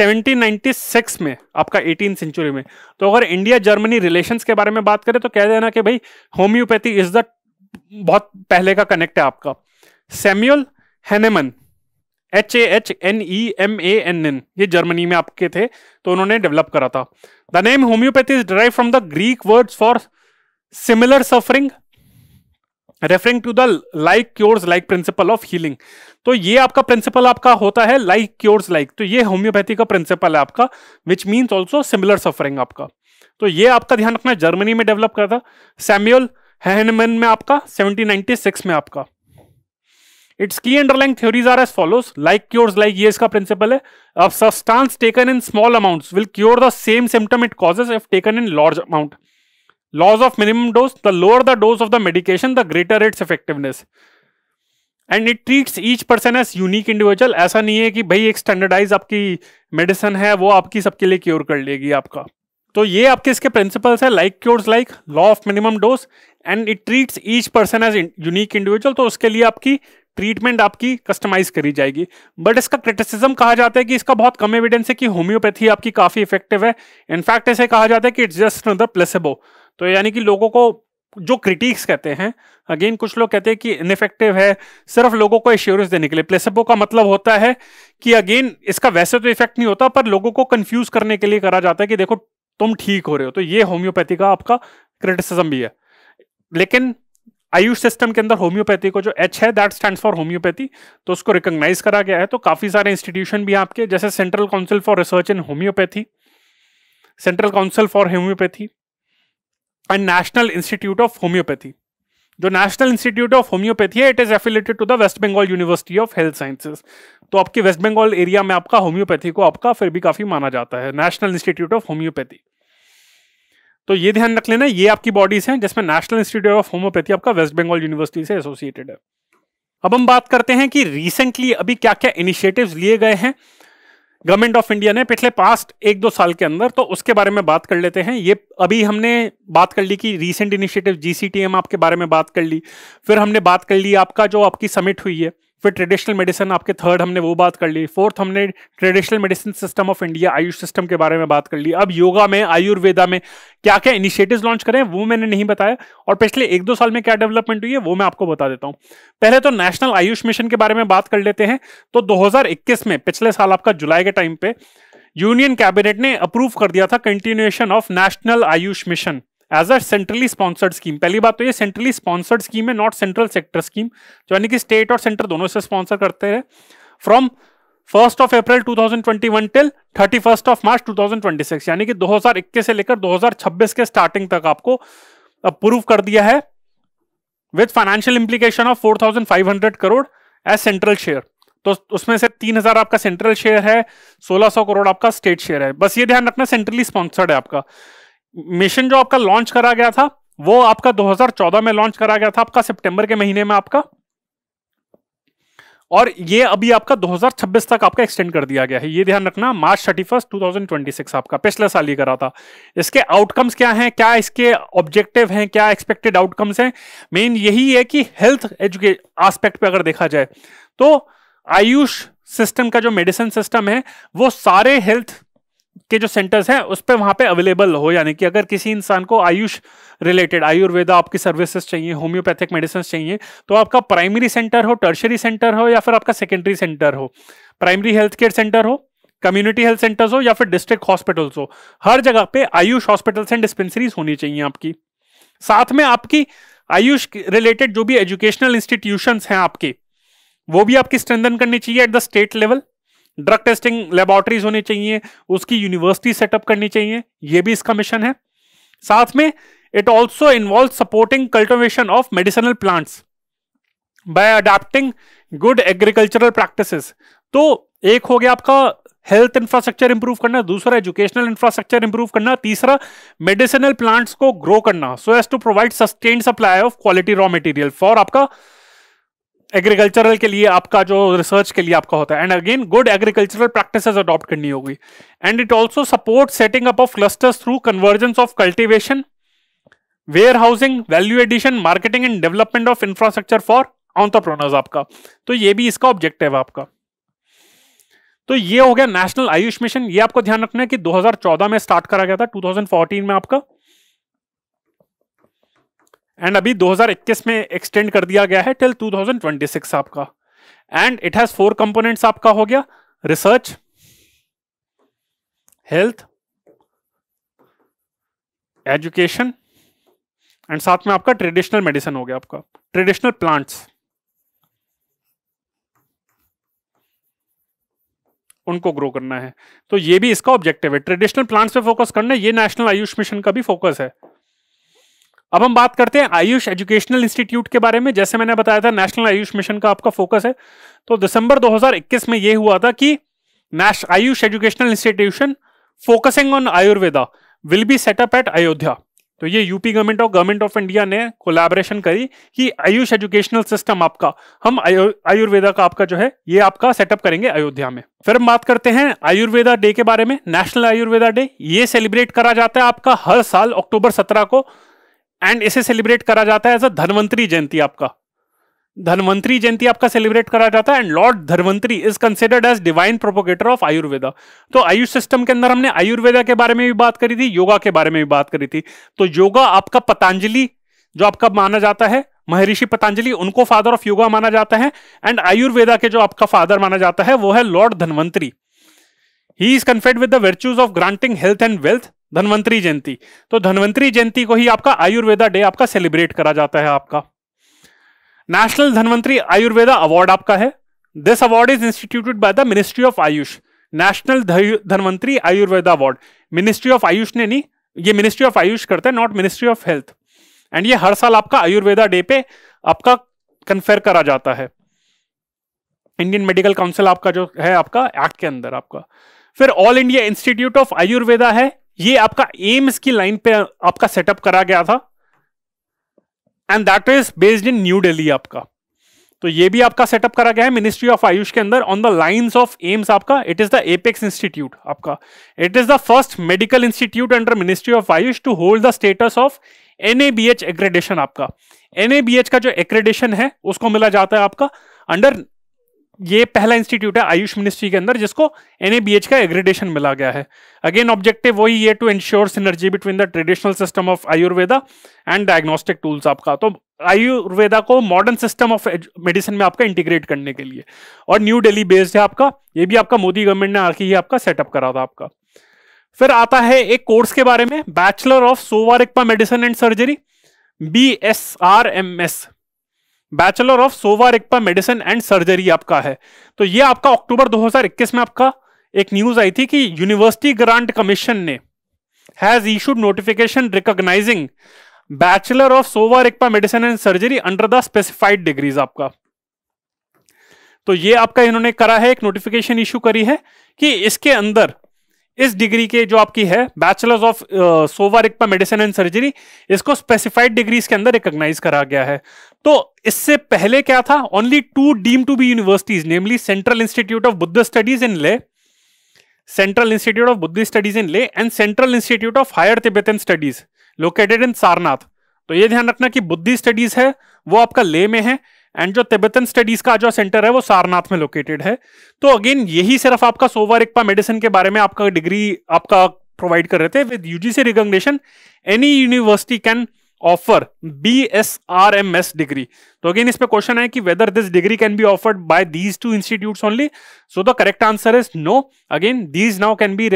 S1: 1796 में आपका 18 century में तो अगर इंडिया जर्मनी रिलेशंस के बारे में बात करें तो कह देना कि भाई होम्योपैथी इज द बहुत पहले का कनेक्ट है आपका Samuel Hahnemann H A H N E M A N N ये जर्मनी में आपके थे तो उन्होंने डेवलप करा था The name homeopathy is derived from the Greek words for similar suffering, referring to the like cures like principle of healing तो ये आपका प्रिंसिपल आपका होता है लाइक क्योर्स लाइक तो ये होम्योपैथी का प्रिंसिपल है आपका which means also similar suffering आपका तो ये आपका ध्यान रखना जर्मनी में डेवलप करा था सैम्यूल में आपका 1796 में आपका its key underline theories are as follows like cures like ये इसका प्रिंसिपल है अब substance taken in small amounts will cure the same symptom it causes if taken in large amount laws of minimum dose the lower the dose of the medication the greater its effectiveness and it treats each person as unique individual ऐसा नहीं है कि भाई एक standardise आपकी medicine है वो आपकी सबके लिए क्योर कर लेगी आपका तो ये आपके इसके प्रिंसिपल्स है like cures like law of minimum dose and it treats each person as unique individual तो उसके लिए आपकी ट्रीटमेंट आपकी कस्टमाइज करी जाएगी बट इसका क्रिटिसिज्म कहा जाता है कि इसका बहुत कम एविडेंस है कि होम्योपैथी आपकी काफ़ी इफेक्टिव है इनफैक्ट ऐसे कहा जाता है कि इट्स जस्ट द प्लेसेबो तो यानी कि लोगों को जो क्रिटिक्स कहते हैं अगेन कुछ लोग कहते हैं कि इनफेक्टिव है सिर्फ लोगों को एश्योरेंस देने के लिए प्लेसेबो का मतलब होता है कि अगेन इसका वैसे तो इफेक्ट नहीं होता पर लोगों को कंफ्यूज करने के लिए करा जाता है कि देखो तुम ठीक हो रहे हो तो ये होम्योपैथी का आपका क्रिटिसिज्म भी है लेकिन आयुष सिस्टम के अंदर होम्योपैथी को जो एच है दैट स्टैंड फॉर होम्योपैथी तो उसको रिकोगनाइज करा गया है तो काफ़ी सारे इंस्टीट्यूशन भी आपके जैसे Central council for research in Homeopathy central council for Homeopathy and National institute of Homeopathy जो नेशनल इंस्टीट्यूट ऑफ होम्योपैथी है it is affiliated to the West Bengal University of Health Sciences तो आपके वेस्ट बंगाल एरिया में आपका homeopathy को आपका फिर भी काफी माना जाता है नेशनल इंस्टीट्यूट ऑफ होम्योपैथी तो ये ध्यान रख लेना ये आपकी बॉडीज हैं जिसमें नेशनल इंस्टीट्यूट ऑफ होम्योपैथी आपका वेस्ट बंगाल यूनिवर्सिटी से एसोसिएटेड है अब हम बात करते हैं कि रिसेंटली अभी क्या क्या इनिशिएटिव्स लिए गए हैं गवर्नमेंट ऑफ इंडिया ने पिछले पास्ट एक दो साल के अंदर तो उसके बारे में बात कर लेते हैं ये अभी हमने बात कर ली कि रीसेंट इनिशिएटिव जीसीटीएम आपके बारे में बात कर ली फिर हमने बात कर ली आपका जो आपकी समिट हुई है फिर ट्रेडिशनल मेडिसिन आपके थर्ड हमने वो बात कर ली फोर्थ हमने traditional medicine system of India AYUSH system के बारे में बात कर ली अब योगा में आयुर्वेदा में क्या क्या इनिशिएटिव्स लॉन्च करें वो मैंने नहीं बताया और पिछले एक दो साल में क्या डेवलपमेंट हुई है वो मैं आपको बता देता हूँ पहले तो नेशनल आयुष मिशन के बारे में बात कर लेते हैं तो दो में पिछले साल आपका जुलाई के टाइम पे यूनियन कैबिनेट ने अप्रूव कर दिया था continuation of National AYUSH Mission as a centrally sponsored scheme पहली बात तो ये सेंट्रली स्पॉन्सर्ड स्कीम है नॉट सेंट्रल सेक्टर स्कीम जो यानी कि स्टेट और सेंटर दोनों से स्पॉन्सर करते हैं from first of April 2021 till thirty first of March 2026 यानी कि 2021 से लेकर 2026 के स्टार्टिंग तक आपको अप्रूव कर दिया है with financial implication of 4,500 crore as central share तो उसमें से 3,000 आपका सेंट्रल शेयर है 1,600 करोड़ आपका स्टेट शेयर है बस ये ध्यान रखना सेंट्रली स्पॉन्सर्ड है आपका मिशन जो आपका लॉन्च करा गया था वो आपका 2014 में लॉन्च करा गया था आपका सितंबर के महीने में आपका और ये अभी आपका 2026 तक आपका एक्सटेंड कर दिया गया है ये ध्यान रखना मार्च थर्टी फर्स्ट आपका पिछले साल ही करा था इसके आउटकम्स क्या हैं क्या इसके ऑब्जेक्टिव हैं क्या एक्सपेक्टेड आउटकम्स हैं मेन यही है कि हेल्थ एजुके आस्पेक्ट पे अगर देखा जाए तो आयुष सिस्टम का जो मेडिसिन सिस्टम है वो सारे हेल्थ के जो सेंटर्स हैं उस पर वहाँ पे अवेलेबल हो यानी कि अगर किसी इंसान को आयुष रिलेटेड आयुर्वेदा आपकी सर्विसेज चाहिए होम्योपैथिक मेडिसिन चाहिए तो आपका प्राइमरी सेंटर हो टर्शरी सेंटर हो या फिर आपका सेकेंडरी सेंटर हो प्राइमरी हेल्थ केयर सेंटर हो कम्युनिटी हेल्थ सेंटर्स हो या फिर डिस्ट्रिक्ट हॉस्पिटल्स हो हर जगह पे आयुष हॉस्पिटल्स एंड डिस्पेंसरीज होनी चाहिए आपकी साथ में आपकी आयुष रिलेटेड जो भी एजुकेशनल इंस्टीट्यूशंस हैं आपके वो भी आपकी स्ट्रेंथन करनी चाहिए at the state level drug testing laboratories होनी चाहिए उसकी यूनिवर्सिटी सेटअप करनी चाहिए यह भी इसका मिशन है साथ में it also involve supporting cultivation of medicinal plants by adapting good agricultural practices तो एक हो गया आपका हेल्थ इंफ्रास्ट्रक्चर इंप्रूव करना दूसरा एजुकेशनल इंफ्रास्ट्रक्चर इंप्रूव करना तीसरा मेडिसिनल प्लांट्स को ग्रो करना so as to provide sustain supply of quality raw material for आपका एग्रीकल्चरल के लिए आपका जो रिसर्च के लिए आपका होता है and again good agricultural practice adopt करनी होगी and it also support setting up of clusters through convergence of cultivation warehousing value addition marketing and development of infrastructure for entrepreneurs आपका तो ये भी इसका ऑब्जेक्टिव है आपका तो ये हो गया नेशनल आयुष मिशन ये आपको ध्यान रखना है कि 2014 में स्टार्ट करा गया था 2014 में आपका एंड अभी 2021 में एक्सटेंड कर दिया गया है टिल 2026 आपका and it has four components आपका हो गया रिसर्च हेल्थ एजुकेशन एंड साथ में आपका ट्रेडिशनल मेडिसिन हो गया आपका ट्रेडिशनल प्लांट्स उनको ग्रो करना है तो ये भी इसका ऑब्जेक्टिव है ट्रेडिशनल प्लांट्स पे फोकस करना है ये नेशनल आयुष मिशन का भी फोकस है अब हम बात करते हैं आयुष एजुकेशनल इंस्टीट्यूट के बारे में जैसे मैंने बताया था नेशनल आयुष मिशन का आपका फोकस है तो दिसंबर 2021 में यह हुआ था कि AYUSH educational institution focusing on Ayurveda will be set up at Ayodhya तो ये यूपी गवर्नमेंट और गवर्नमेंट ऑफ इंडिया ने कोलैबोरेशन करी कि आयुष एजुकेशनल सिस्टम आपका हम आयुर्वेदा का आपका जो है ये आपका सेटअप करेंगे अयोध्या में फिर हम बात करते हैं आयुर्वेदा डे के बारे में नेशनल आयुर्वेदा डे ये सेलिब्रेट करा जाता है आपका हर साल अक्टूबर सत्रह को एंड इसे सेलिब्रेट करा जाता है एज अ धनवंतरी जयंती आपका धनवंतरी जयंती आपका सेलिब्रेट करा जाता है and lord Dhanvantari is considered as divine propagator of Ayurveda तो आयुष सिस्टम के अंदर हमने आयुर्वेदा के बारे में भी बात करी थी योगा के बारे में भी बात करी थी तो योगा आपका पतंजलि जो आपका माना जाता है महर्षि पतंजलि उनको फादर ऑफ योगा माना जाता है एंड आयुर्वेदा के जो आपका फादर माना जाता है वो है lord Dhanvantari he is conferred with the virtues of granting health and wealth Dhanvantari Jayanti तो धनवंतरी जयंती को ही आपका आयुर्वेदा डे आपका सेलिब्रेट करा जाता है आपका नेशनल धनवंतरी आयुर्वेदा अवार्ड आपका है this award is instituted by the ministry of AYUSH national Dhanvantari Ayurveda award ministry of AYUSH ने नहीं ये मिनिस्ट्री ऑफ आयुष करता है not ministry of health and ये हर साल आपका आयुर्वेदा डे पे आपका कन्फेयर करा जाता है इंडियन मेडिकल काउंसिल आपका जो है आपका एक्ट के अंदर आपका फिर all India institute of Ayurveda है ये आपका एम्स की लाइन पे आपका सेटअप करा गया था and that is based in New Delhi आपका तो ये भी आपका सेटअप करा गया है मिनिस्ट्री ऑफ आयुष के अंदर on the lines of AIIMS आपका it is the apex institute आपका it is the first medical institute under ministry of AYUSH to hold the status of N A B H accreditation आपका N A B H का जो aggradation है उसको मिला जाता है आपका अंडर ये पहला इंस्टीट्यूट है आयुष मिनिस्ट्री के अंदर जिसको एन का एग्रेडेशन मिला गया है अगेन ऑब्जेक्टिव वही है to ensure synergy between the traditional system of Ayurveda and diagnostic tools आपका तो आयुर्वेदा को मॉडर्न सिस्टम ऑफ मेडिसिन में आपका इंटीग्रेट करने के लिए और न्यू डेली बेस्ड है आपका ये भी आपका मोदी गवर्नमेंट ने आके ही आपका सेटअप करा था आपका फिर आता है एक कोर्स के बारे में bachelor of Sowa Rigpa medicine and surgery B S R M S bachelor of Sowa Rigpa medicine and surgery आपका है तो ये आपका अक्टूबर 2021 में आपका एक न्यूज आई थी कि यूनिवर्सिटी ग्रांट कमीशन ने has issued notification recognizing bachelor of Sowa Rigpa medicine and surgery under the specified degrees आपका तो ये आपका इन्होंने करा है एक नोटिफिकेशन इशू करी है कि इसके अंदर इस डिग्री के जो आपकी है bachelors of Sowa Rigpa medicine and surgery इसको स्पेसिफाइड डिग्रीज के अंदर रिकॉग्नाइज करा गया है तो इससे पहले क्या था only two deem to be universities namely central institute of Buddha studies in Leh central institute of Buddha studies in Leh and central institute of higher Tibetan studies located in Sarnath तो ये ध्यान रखना कि बुद्धि स्टडीज है वो आपका ले में है एंड जो तिब्बतन स्टडीज का जो सेंटर है वो सारनाथ में लोकेटेड है तो अगेन यही सिर्फ आपका सोवर इक्पा मेडिसिन के बारे में आपका डिग्री आपका प्रोवाइड कर रहे थे with UGC recognition any university can offer B S R M S degree तो अगेन इस पे क्वेश्चन है कि whether this degree can be offered by these two institute only so the correct answer is no again these now can be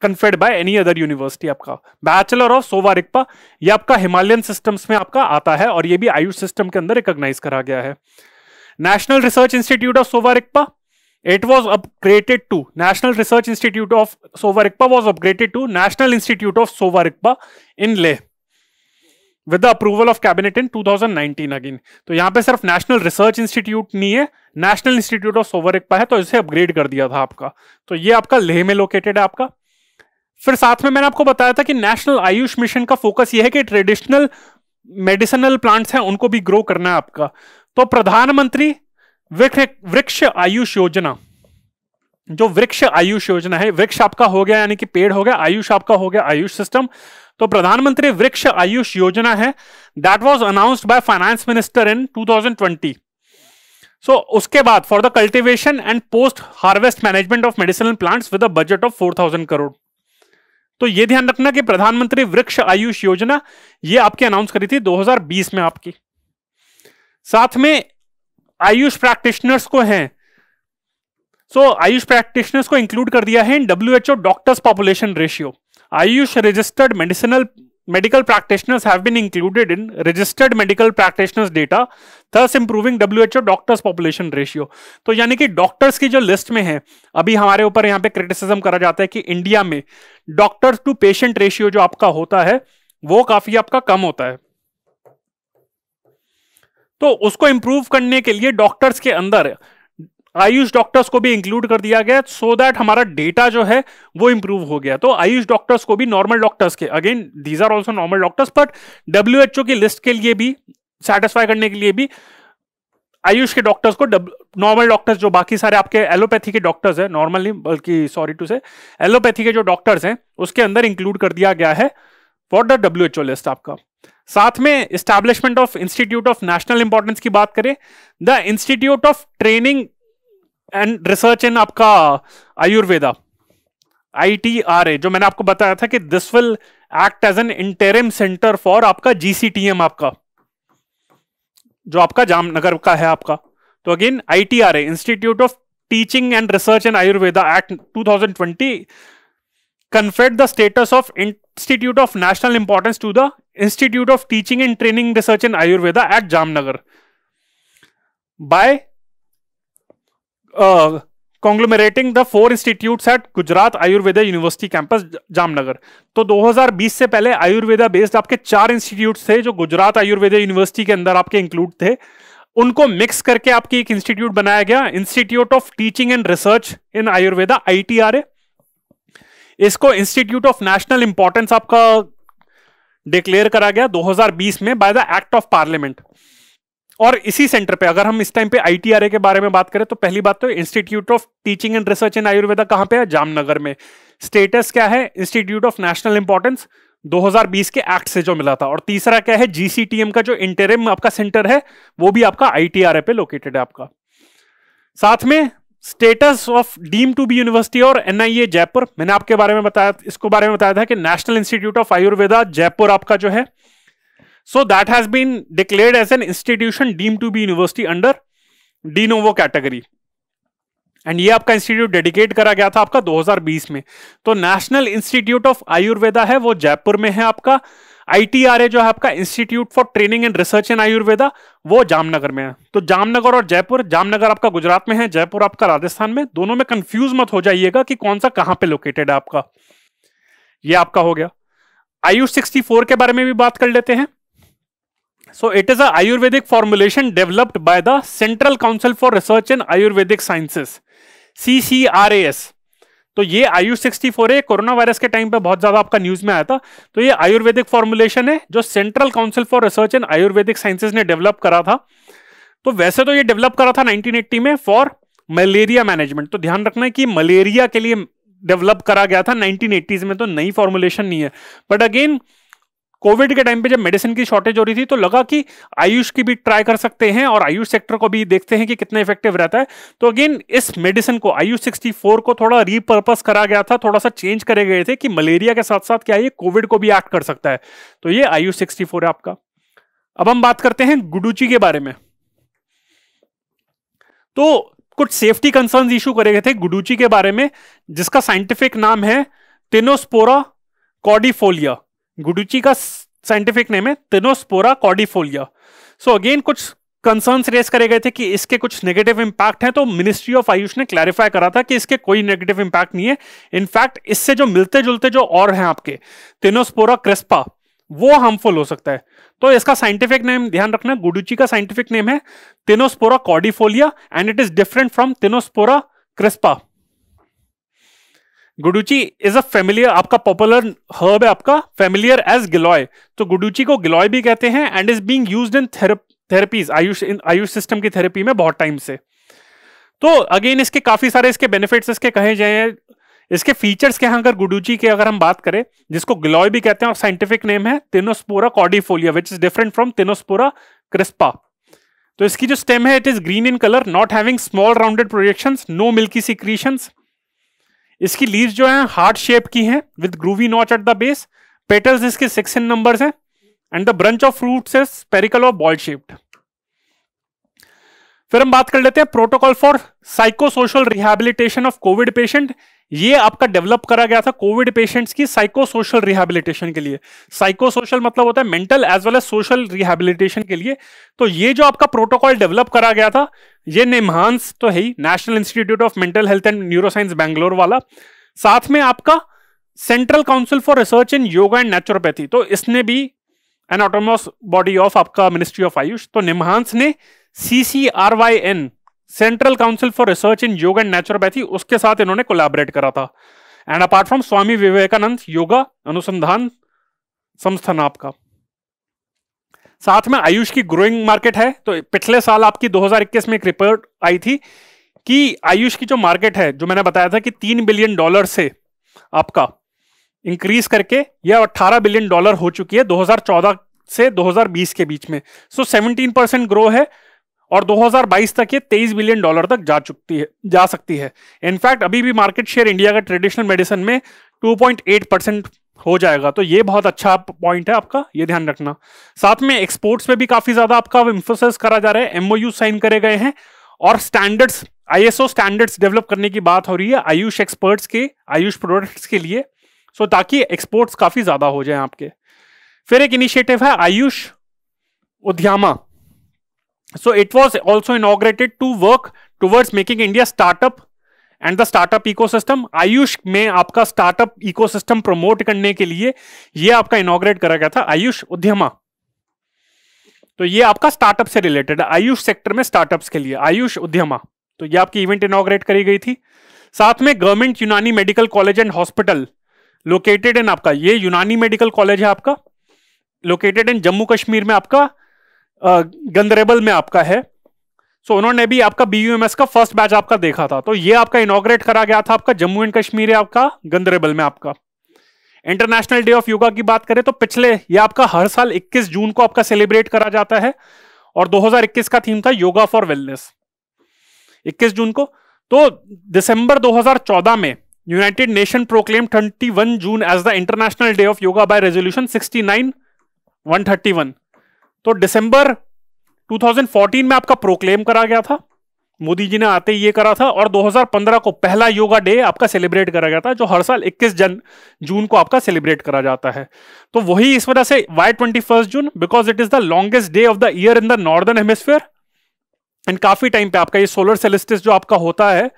S1: conferred by any other university आपका bachelor of Sowa Rigpa ये आपका Himalayan systems में आपका आता है और ये भी आयुष सिस्टम के अंदर रिकोगनाइज करा गया है national research institute of Sowa Rigpa it was upgraded to national research institute of sovarikpa was upgraded to national institute of sovarikpa in leh with the approval of cabinet in 2019 again तो यहाँ पे सिर्फ national research institute नहीं है national institute of sober एक है तो इसे अपग्रेड कर दिया था आपका तो ये आपका लेह में लोकेटेड है आपका फिर साथ में मैंने आपको बताया था कि नेशनल आयुष मिशन का फोकस ये है कि ट्रेडिशनल मेडिसिनल प्लांट्स हैं उनको भी ग्रो करना है आपका तो प्रधानमंत्री वृक्ष आयुष योजना जो वृक्ष आयुष योजना है वृक्ष आपका हो गया यानी कि पेड़ हो गया आयुष आपका हो गया आयुष सिस्टम तो प्रधानमंत्री वृक्ष आयुष योजना है that was announced by finance minister in 2020 so so, उसके बाद for the cultivation and post harvest management of medicinal plants with a budget of 4000 crore तो ये ध्यान रखना कि प्रधानमंत्री वृक्ष आयुष योजना ये आपकी अनाउंस करी थी 2020 में आपकी साथ में आयुष प्रैक्टिशनर्स को हैं सो so, आयुष प्रैक्टिशनर्स को इंक्लूड कर दिया है in W H O doctors population ratio AYUSH registered medicinal medical practitioners have been included in registered medical practitioners data thus improving W H O doctors population ratio तो यानी कि doctors की जो list में है अभी हमारे ऊपर यहाँ पे क्रिटिसिज्म करा जाता है कि इंडिया में डॉक्टर्स टू पेशेंट रेशियो जो आपका होता है वो काफी आपका कम होता है तो उसको इंप्रूव करने के लिए डॉक्टर्स के अंदर आयुष डॉक्टर्स को भी इंक्लूड कर दिया गया सो so दैट हमारा डेटा जो है वो इंप्रूव हो गया तो आयुष डॉक्टर्स को भी नॉर्मल डॉक्टर्स के again these are also normal doctors but W H O की लिस्ट के लिए भी सेटिस्फाई करने के लिए भी आयुष के डॉक्टर्स को नॉर्मल डॉक्टर्स जो बाकी सारे आपके एलोपैथी के डॉक्टर्स हैं नॉर्मल नहीं बल्कि सॉरी टू से एलोपैथी के जो डॉक्टर्स हैं उसके अंदर इंक्लूड कर दिया गया है फॉर द डब्ल्यू लिस्ट आपका साथ में establishment of institute of national importance की बात करें the institute of training and research in आपका Ayurveda I T R A जो मैंने आपको बताया था कि this will act as an interim center for आपका जीसीटीएम आपका जो आपका जामनगर का है आपका तो again I T R A institute of teaching and research in Ayurveda act two thousand twenty confers the status of institute of national importance to the institute of teaching and training research in Ayurveda act Jamnagar by conglomerating the four institute at Gujarat Ayurveda university campus Jamnagar तो 2020 से पहले Ayurveda based आपके चार institute थे जो Gujarat Ayurveda university के अंदर आपके इंक्लूड थे उनको मिक्स करके आपकी एक इंस्टीट्यूट बनाया गया institute of teaching and research in Ayurveda I इसको इंस्टीट्यूट ऑफ नेशनल इंपॉर्टेंस आपका डिक्लेयर करा गया 2020 में by the act of parliament और इसी सेंटर पे अगर हम इस टाइम पे आई के बारे में बात करें तो पहली बात तो institute of teaching and research in Ayurveda कहां पे है जामनगर में स्टेटस क्या है इंस्टीट्यूट ऑफ नेशनल इंपॉर्टेंस 2020 के एक्ट से जो मिला था और तीसरा क्या है जीसीटीएम का जो इंटरिम आपका सेंटर है वो भी आपका आईटीआरए पे लोकेटेड है आपका साथ में status of deem to be university और एनआईए जयपुर मैंने आपके बारे में बताया इसको बारे में बताया था कि national institute of Ayurveda Jaipur आपका जो है So that has been declared as an institution deemed to be university under de novo category. And ये आपका इंस्टीट्यूट डेडिकेट करा गया था आपका 2020 में तो नेशनल इंस्टीट्यूट ऑफ आयुर्वेदा है वो जयपुर में है आपका आईटीआरए जो है आपका institute for training and research in Ayurveda वो जामनगर में है तो जामनगर और जयपुर जामनगर आपका गुजरात में है जयपुर आपका राजस्थान में दोनों में कंफ्यूज मत हो जाइएगा कि कौन सा कहां पर लोकेटेड है आपका ये आपका हो गया आयुष 64 के बारे में भी बात कर लेते हैं So it is a Ayurvedic formulation developed by the Central Council for Research in Ayurvedic Sciences तो ये आयु 64 है कोरोना वायरस के टाइम पे बहुत ज्यादा आपका न्यूज में आया था तो ये आयुर्वेदिक फॉर्मुलेशन है जो central council for research in Ayurvedic sciences ने डेवलप करा था तो वैसे तो ये डेवलप करा था 1980 में फॉर मलेरिया मैनेजमेंट तो ध्यान रखना है कि मलेरिया के लिए डेवलप करा गया था 1980s में तो नई फॉर्मुलेशन नहीं है बट अगेन कोविड के टाइम पे जब मेडिसिन की शॉर्टेज हो रही थी तो लगा कि आयुष की भी ट्राई कर सकते हैं और आयुष सेक्टर को भी देखते हैं कि कितना इफेक्टिव रहता है तो अगेन इस मेडिसिन को आयुष सिक्सटी को थोड़ा रिपर्पज करा गया था थोड़ा सा चेंज करे गए थे कि मलेरिया के साथ साथ क्या ये कोविड को भी एक्ट कर सकता है तो ये आयुष सिक्सटी है आपका अब हम बात करते हैं गुडुची के बारे में तो कुछ सेफ्टी कंसर्न्स इशू करे गए थे गुडुची के बारे में जिसका साइंटिफिक नाम है तेनोस्पोरा कॉडिफोलिया गुडुची का साइंटिफिक नेम है तिनोस्पोरा कॉडिफोलिया सो अगेन कुछ कंसर्न्स रेस करे गए थे कि इसके कुछ नेगेटिव इंपैक्ट हैं तो मिनिस्ट्री ऑफ आयुष ने क्लैरिफाई करा था कि इसके कोई नेगेटिव इंपैक्ट नहीं है इनफैक्ट इससे जो मिलते जुलते जो और हैं आपके तिनोस्पोरा क्रिस्पा वो हार्मफुल हो सकता है तो इसका साइंटिफिक नेम ध्यान रखना गुडुची का साइंटिफिक नेम है tinospora cordifolia and it is different from tinospora crispa guduchi is a familiar आपका पॉपुलर हर्ब है आपका फेमिलियर एज गिलॉय तो गुडुची को गिलॉय भी कहते हैं and is being used in therapies AYUSH AYUSH system की थेरेपी में बहुत टाइम से तो अगेन इसके काफी सारे इसके बेनिफिट्स इसके कहे जाए इसके फीचर्स के अगर गुडुची के अगर हम बात करें जिसको गिलॉय भी कहते हैं और साइंटिफिक नेम है tinospora cordifolia which is different from tinospora crispa तो इसकी जो स्टेम है it is green in colour not having small rounded projection no milky secretions इसकी लीव जो है हार्ट शेप की है with groovy notch at the base petals इसके सिक्स इन नंबर है and the bunch of fruit is spherical और ball shaped फिर हम बात कर लेते हैं protocol for psychosocial rehabilitation of covid patient ये आपका डेवलप करा गया था कोविड पेशेंट्स की साइकोसोशल रिहेबिलिटेशन के लिए साइकोसोशल मतलब होता है mental as well as social rehabilitation के लिए तो ये जो आपका प्रोटोकॉल डेवलप करा गया था ये नेमहांस तो है ही national institute of mental health and neuroscience Bangalore वाला साथ में आपका central council for research in yoga and naturopathy तो इसने भी एन ऑटोमस बॉडी ऑफ आपका मिनिस्ट्री ऑफ आयुष तो निमहांस ने C C R Y N central council for research in yoga and naturopathy उसके साथ इन्होंने कोलैबोरेट करा था and apart from Swami Vivekananda yoga Anusandhan Sansthan आपका साथ में आयुष की ग्रोइंग मार्केट है तो पिछले साल आपकी 2021 में एक रिपोर्ट आई थी कि आयुष की जो मार्केट है जो मैंने बताया था कि तीन बिलियन डॉलर से आपका इंक्रीज करके यह 18 बिलियन डॉलर हो चुकी है 2014 से 2020 के बीच में सो so 17 परसेंट ग्रो है और 2022 तक ये 23 बिलियन डॉलर तक जा चुकती है जा सकती है इनफैक्ट अभी भी मार्केट शेयर इंडिया का ट्रेडिशनल मेडिसिन में 2.8 परसेंट हो जाएगा तो ये बहुत अच्छा पॉइंट है आपका ये ध्यान रखना साथ में एक्सपोर्ट्स में भी काफी ज्यादा आपका इंफोसिस करा जा रहा है एमओयू साइन करे गए हैं और स्टैंडर्ड्स आईएसओ स्टैंडर्ड्स डेवलप करने की बात हो रही है आयुष एक्सपर्ट्स के आयुष प्रोडक्ट्स के लिए सो ताकि एक्सपोर्ट्स काफी ज्यादा हो जाए आपके फिर एक इनिशिएटिव है AYUSH Udyama So it was also inaugurated to work towards making India startup and the startup ecosystem AYUSH में आपका स्टार्टअप इकोसिस्टम प्रमोट करने के लिए ये आपका इनोग्रेट करा गया था आयुष उद्यमा तो ये आपका स्टार्टअप से रिलेटेड आयुष सेक्टर में स्टार्टअप के लिए आयुष उद्यमा तो यह आपकी इवेंट इनोग्रेट करी गई थी साथ में government Unani medical college and hospital located in आपका ये यूनानी मेडिकल कॉलेज है आपका लोकेटेड इन जम्मू कश्मीर में आपका गंदरेबल में आपका है सो so, उन्होंने भी आपका बीयूएमएस का फर्स्ट बैच आपका देखा था तो ये आपका इनोग्रेट करा गया था आपका जम्मू एंड कश्मीर है आपका गंदरेबल में आपका इंटरनेशनल डे ऑफ योगा की बात करें तो पिछले ये आपका हर साल 21 जून को आपका सेलिब्रेट करा जाता है और 2021 का थीम था योगा फॉर वेलनेस 21 जून को तो दिसंबर 2014 में united nation proclaim 21 June as the international day of yoga by resolution 69 131 तो दिसंबर 2014 में आपका प्रोक्लेम करा गया था मोदी जी ने आते ही ये करा था और 2015 को पहला योगा डे आपका सेलिब्रेट करा गया था जो हर साल 21 जन जून को आपका सेलिब्रेट करा जाता है तो वही इस वजह से why twenty June because it is the longest day of the year in the northern hemisphere and काफी टाइम पे आपका ये सोलर सेलिस्टिस जो आपका होता है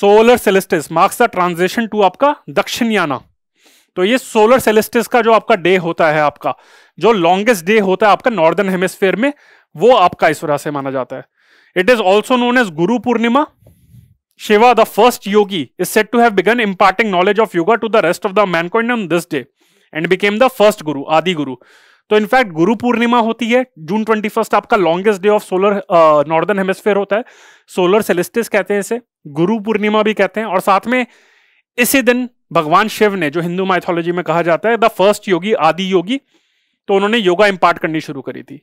S1: solar solstice marks the transition to आपका दक्षिणयाना तो ये सोलर सेलेस्टिस का जो आपका डे होता है आपका जो लॉन्गेस्ट डे होता है आपका नॉर्दर्न हेमिस्फेयर में वो आपका इस वजह से माना जाता है it is also known as Guru Purnima Shiva, the first yogi, is said to have begun imparting knowledge of yoga the the rest of the mankind on this day and became the first guru Adi Guru तो in fact Guru Purnima होती है June twenty first आपका longest day of solar northern hemisphere होता है solar सेलेस्टिस कहते हैं इसे गुरु पूर्णिमा भी कहते हैं और साथ में इसी दिन भगवान शिव ने जो हिंदू माइथोलॉजी में कहा जाता है द फर्स्ट योगी आदि योगी तो उन्होंने योगा इम्पार्ट करनी शुरू करी थी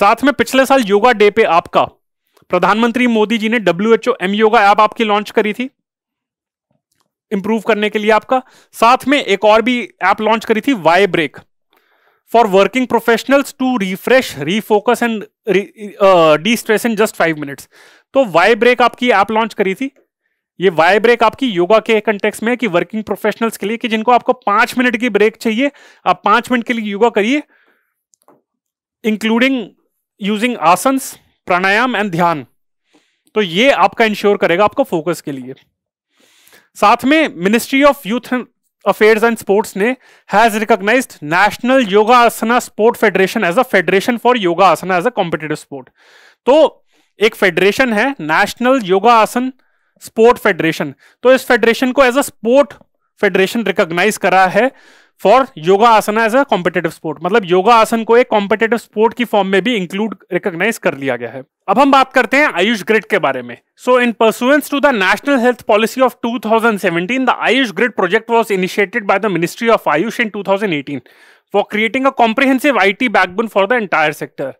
S1: साथ में पिछले साल योगा डे पे आपका प्रधानमंत्री मोदी जी ने W H O M yoga app आपकी लॉन्च करी थी इंप्रूव करने के लिए आपका साथ में एक और भी ऐप लॉन्च करी थी Y break for working professionals to refresh refocus and destress in just five minutes तो वाई ब्रेक आपकी ऐप लॉन्च करी थी ये वाई ब्रेक आपकी योगा के कंटेक्स में है कि वर्किंग प्रोफेशनल्स के लिए कि जिनको आपको पांच मिनट की ब्रेक चाहिए आप पांच मिनट के लिए योगा करिए इंक्लूडिंग यूजिंग आसन प्राणायाम एंड ध्यान तो ये आपका इंश्योर करेगा आपको फोकस के लिए साथ में ministry of youth affairs and sports ने has recognize national yoga asana sport federation as a federation for yoga asana as a competitive sport तो एक फेडरेशन है नेशनल योगा आसन स्पोर्ट फेडरेशन तो इस फेडरेशन को as a sport federation recognize करा है for yoga asana as a competitive sport मतलब योगा आसन को एक कॉम्पिटेटिव स्पोर्ट की फॉर्म में भी इंक्लूड रिकॉग्नाइज कर लिया गया है अब हम बात करते हैं आयुष ग्रिड के बारे में so in pursuance to the national health policy of 2017 the Ayush grid project was initiated by the ministry of Ayush in 2018 for creating a comprehensive IT backbone for the entire sector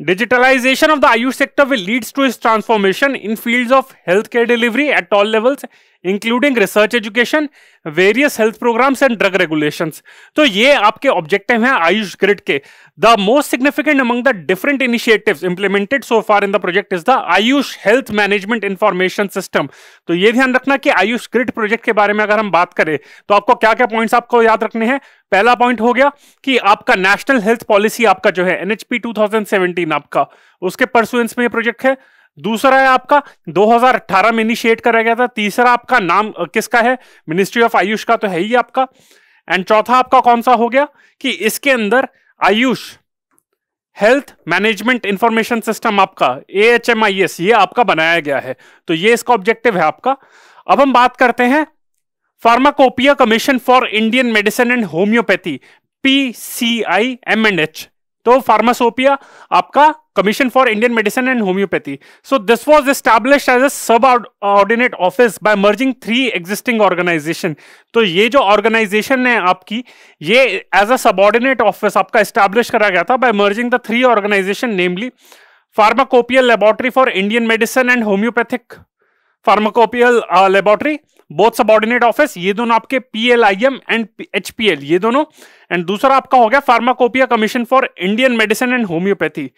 S1: Digitalization of the Ayush sector will to to transformation in field of health care delivery at all levels including research education various health programmes and drug regulation तो ये आपके objective है Ayush grid के the most significant among the different initiatives implemented so far in the project is the Ayush health management information system तो यह ध्यान रखना कि आयुष ग्रिड प्रोजेक्ट के बारे में अगर हम बात करें तो आपको क्या क्या पॉइंट आपको याद रखने हैं पहला पॉइंट हो गया कि आपका नेशनल हेल्थ पॉलिसी आपका जो है एनएचपी 2017 आपका उसके परसुएंस में ये प्रोजेक्ट है दूसरा है आपका 2018 में इनिशिएट करा गया था तीसरा आपका नाम किसका है मिनिस्ट्री ऑफ आयुष का तो है ही आपका एंड चौथा आपका कौन सा हो गया कि इसके अंदर Ayush health management information system आपका A H M I S ये आपका बनाया गया है तो ये इसका ऑब्जेक्टिव है आपका अब हम बात करते हैं pharmacopoeia commission for Indian medicine and homoeopathy P C I M and H तो फार्मासोपिया आपका commission for Indian medicine and homoeopathy so this was establish as a subordinate office by merging three existing organization तो ये जो organisation है आपकी ये as a सब subordinate office आपका एस्टैब्लिश करा गया था by merging the three organization namely pharmacopoeial laboratory for Indian medicine and homoeopathic pharmacopoeial laboratory both subordinate office ये दोनों आपके पीएलआईएम एंड एचपीएल ये दोनों एंड दूसरा आपका हो गया pharmacopoeia commission for Indian medicine and homoeopathy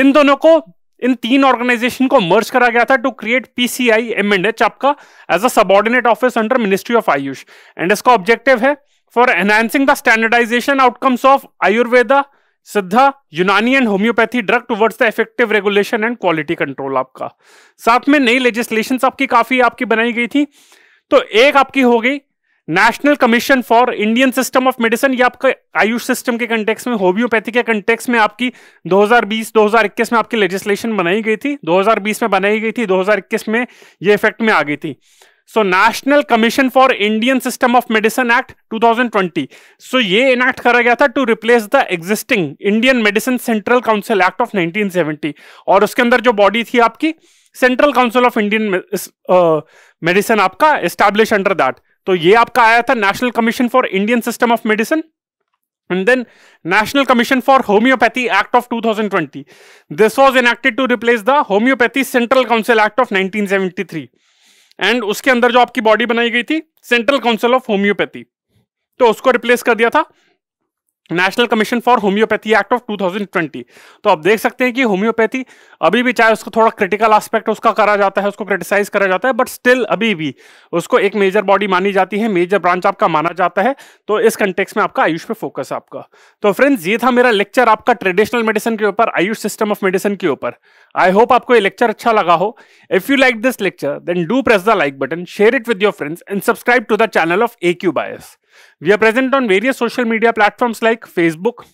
S1: इन दोनों को इन तीन ऑर्गेनाइजेशन को मर्ज करा गया था to create PCI M and H आपका as a subordinate office under ministry of Ayush and इसका ऑब्जेक्टिव है for enhancing the standardisation outcomes of Ayurveda Siddha Unani and homoeopathy drug towards the effective regulation and quality control आपका साथ में नई legislation आपकी काफी आपकी बनाई गई थी तो एक आपकी होगी national commission for Indian system of medicine ये आपके आयुष सिस्टम के कंटेक्स में होम्योपैथी के कंटेक्स में आपकी 2020-2021 में आपकी लेजिस्लेशन बनाई गई थी 2020 में बनाई गई थी 2021 में ये इफेक्ट में आ गई थी so national commission for Indian system of medicine act 2020 so so, ये इनैक्ट करा गया था to replace the existing Indian medicine central council act of 1970 और उसके अंदर जो बॉडी थी आपकी central council of Indian medicine आपका एस्टैब्लिश अंडर दैट तो ये आपका आया था national commission for Indian system of medicine and then national commission for homoeopathy act of 2020 this was enacted to replace the homoeopathy central council act of 1973 and उसके अंदर जो आपकी बॉडी बनाई गई थी सेंट्रल काउंसिल ऑफ होम्योपैथी तो उसको replace कर दिया था national commission for homoeopathy act of 2020 तो आप देख सकते हैं कि होम्योपैथी अभी भी चाहे उसको थोड़ा क्रिटिकल एस्पेक्ट उसका करा जाता है उसको क्रिटिसाइज करा जाता है बट स्टिल अभी भी उसको एक मेजर बॉडी मानी जाती है मेजर ब्रांच आपका माना जाता है तो इस कंटेक्स में आपका आयुष पे फोकस है आपका तो फ्रेंड्स ये था मेरा लेक्चर आपका ट्रेडिशनल मेडिसिन के ऊपर आयुष सिस्टम ऑफ मेडिसिन के ऊपर आई होप आपको ये लेक्चर अच्छा लगा हो if you like this lecture then do press the like button share it with your friends and subscribe to the channel of A Q bias We are present on various social media platforms like Facebook,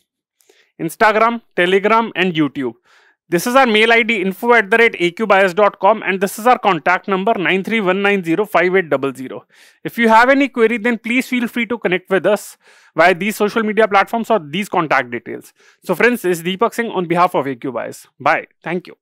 S1: Instagram, Telegram and YouTube. This is our mail ID info at the rate aqbias.com and this is our contact number 931905800. If you have any query, then please feel free to connect with us via these social media platforms or these contact details. So friends, this is Deepak Singh on behalf of AQ Bias. Bye. Thank you.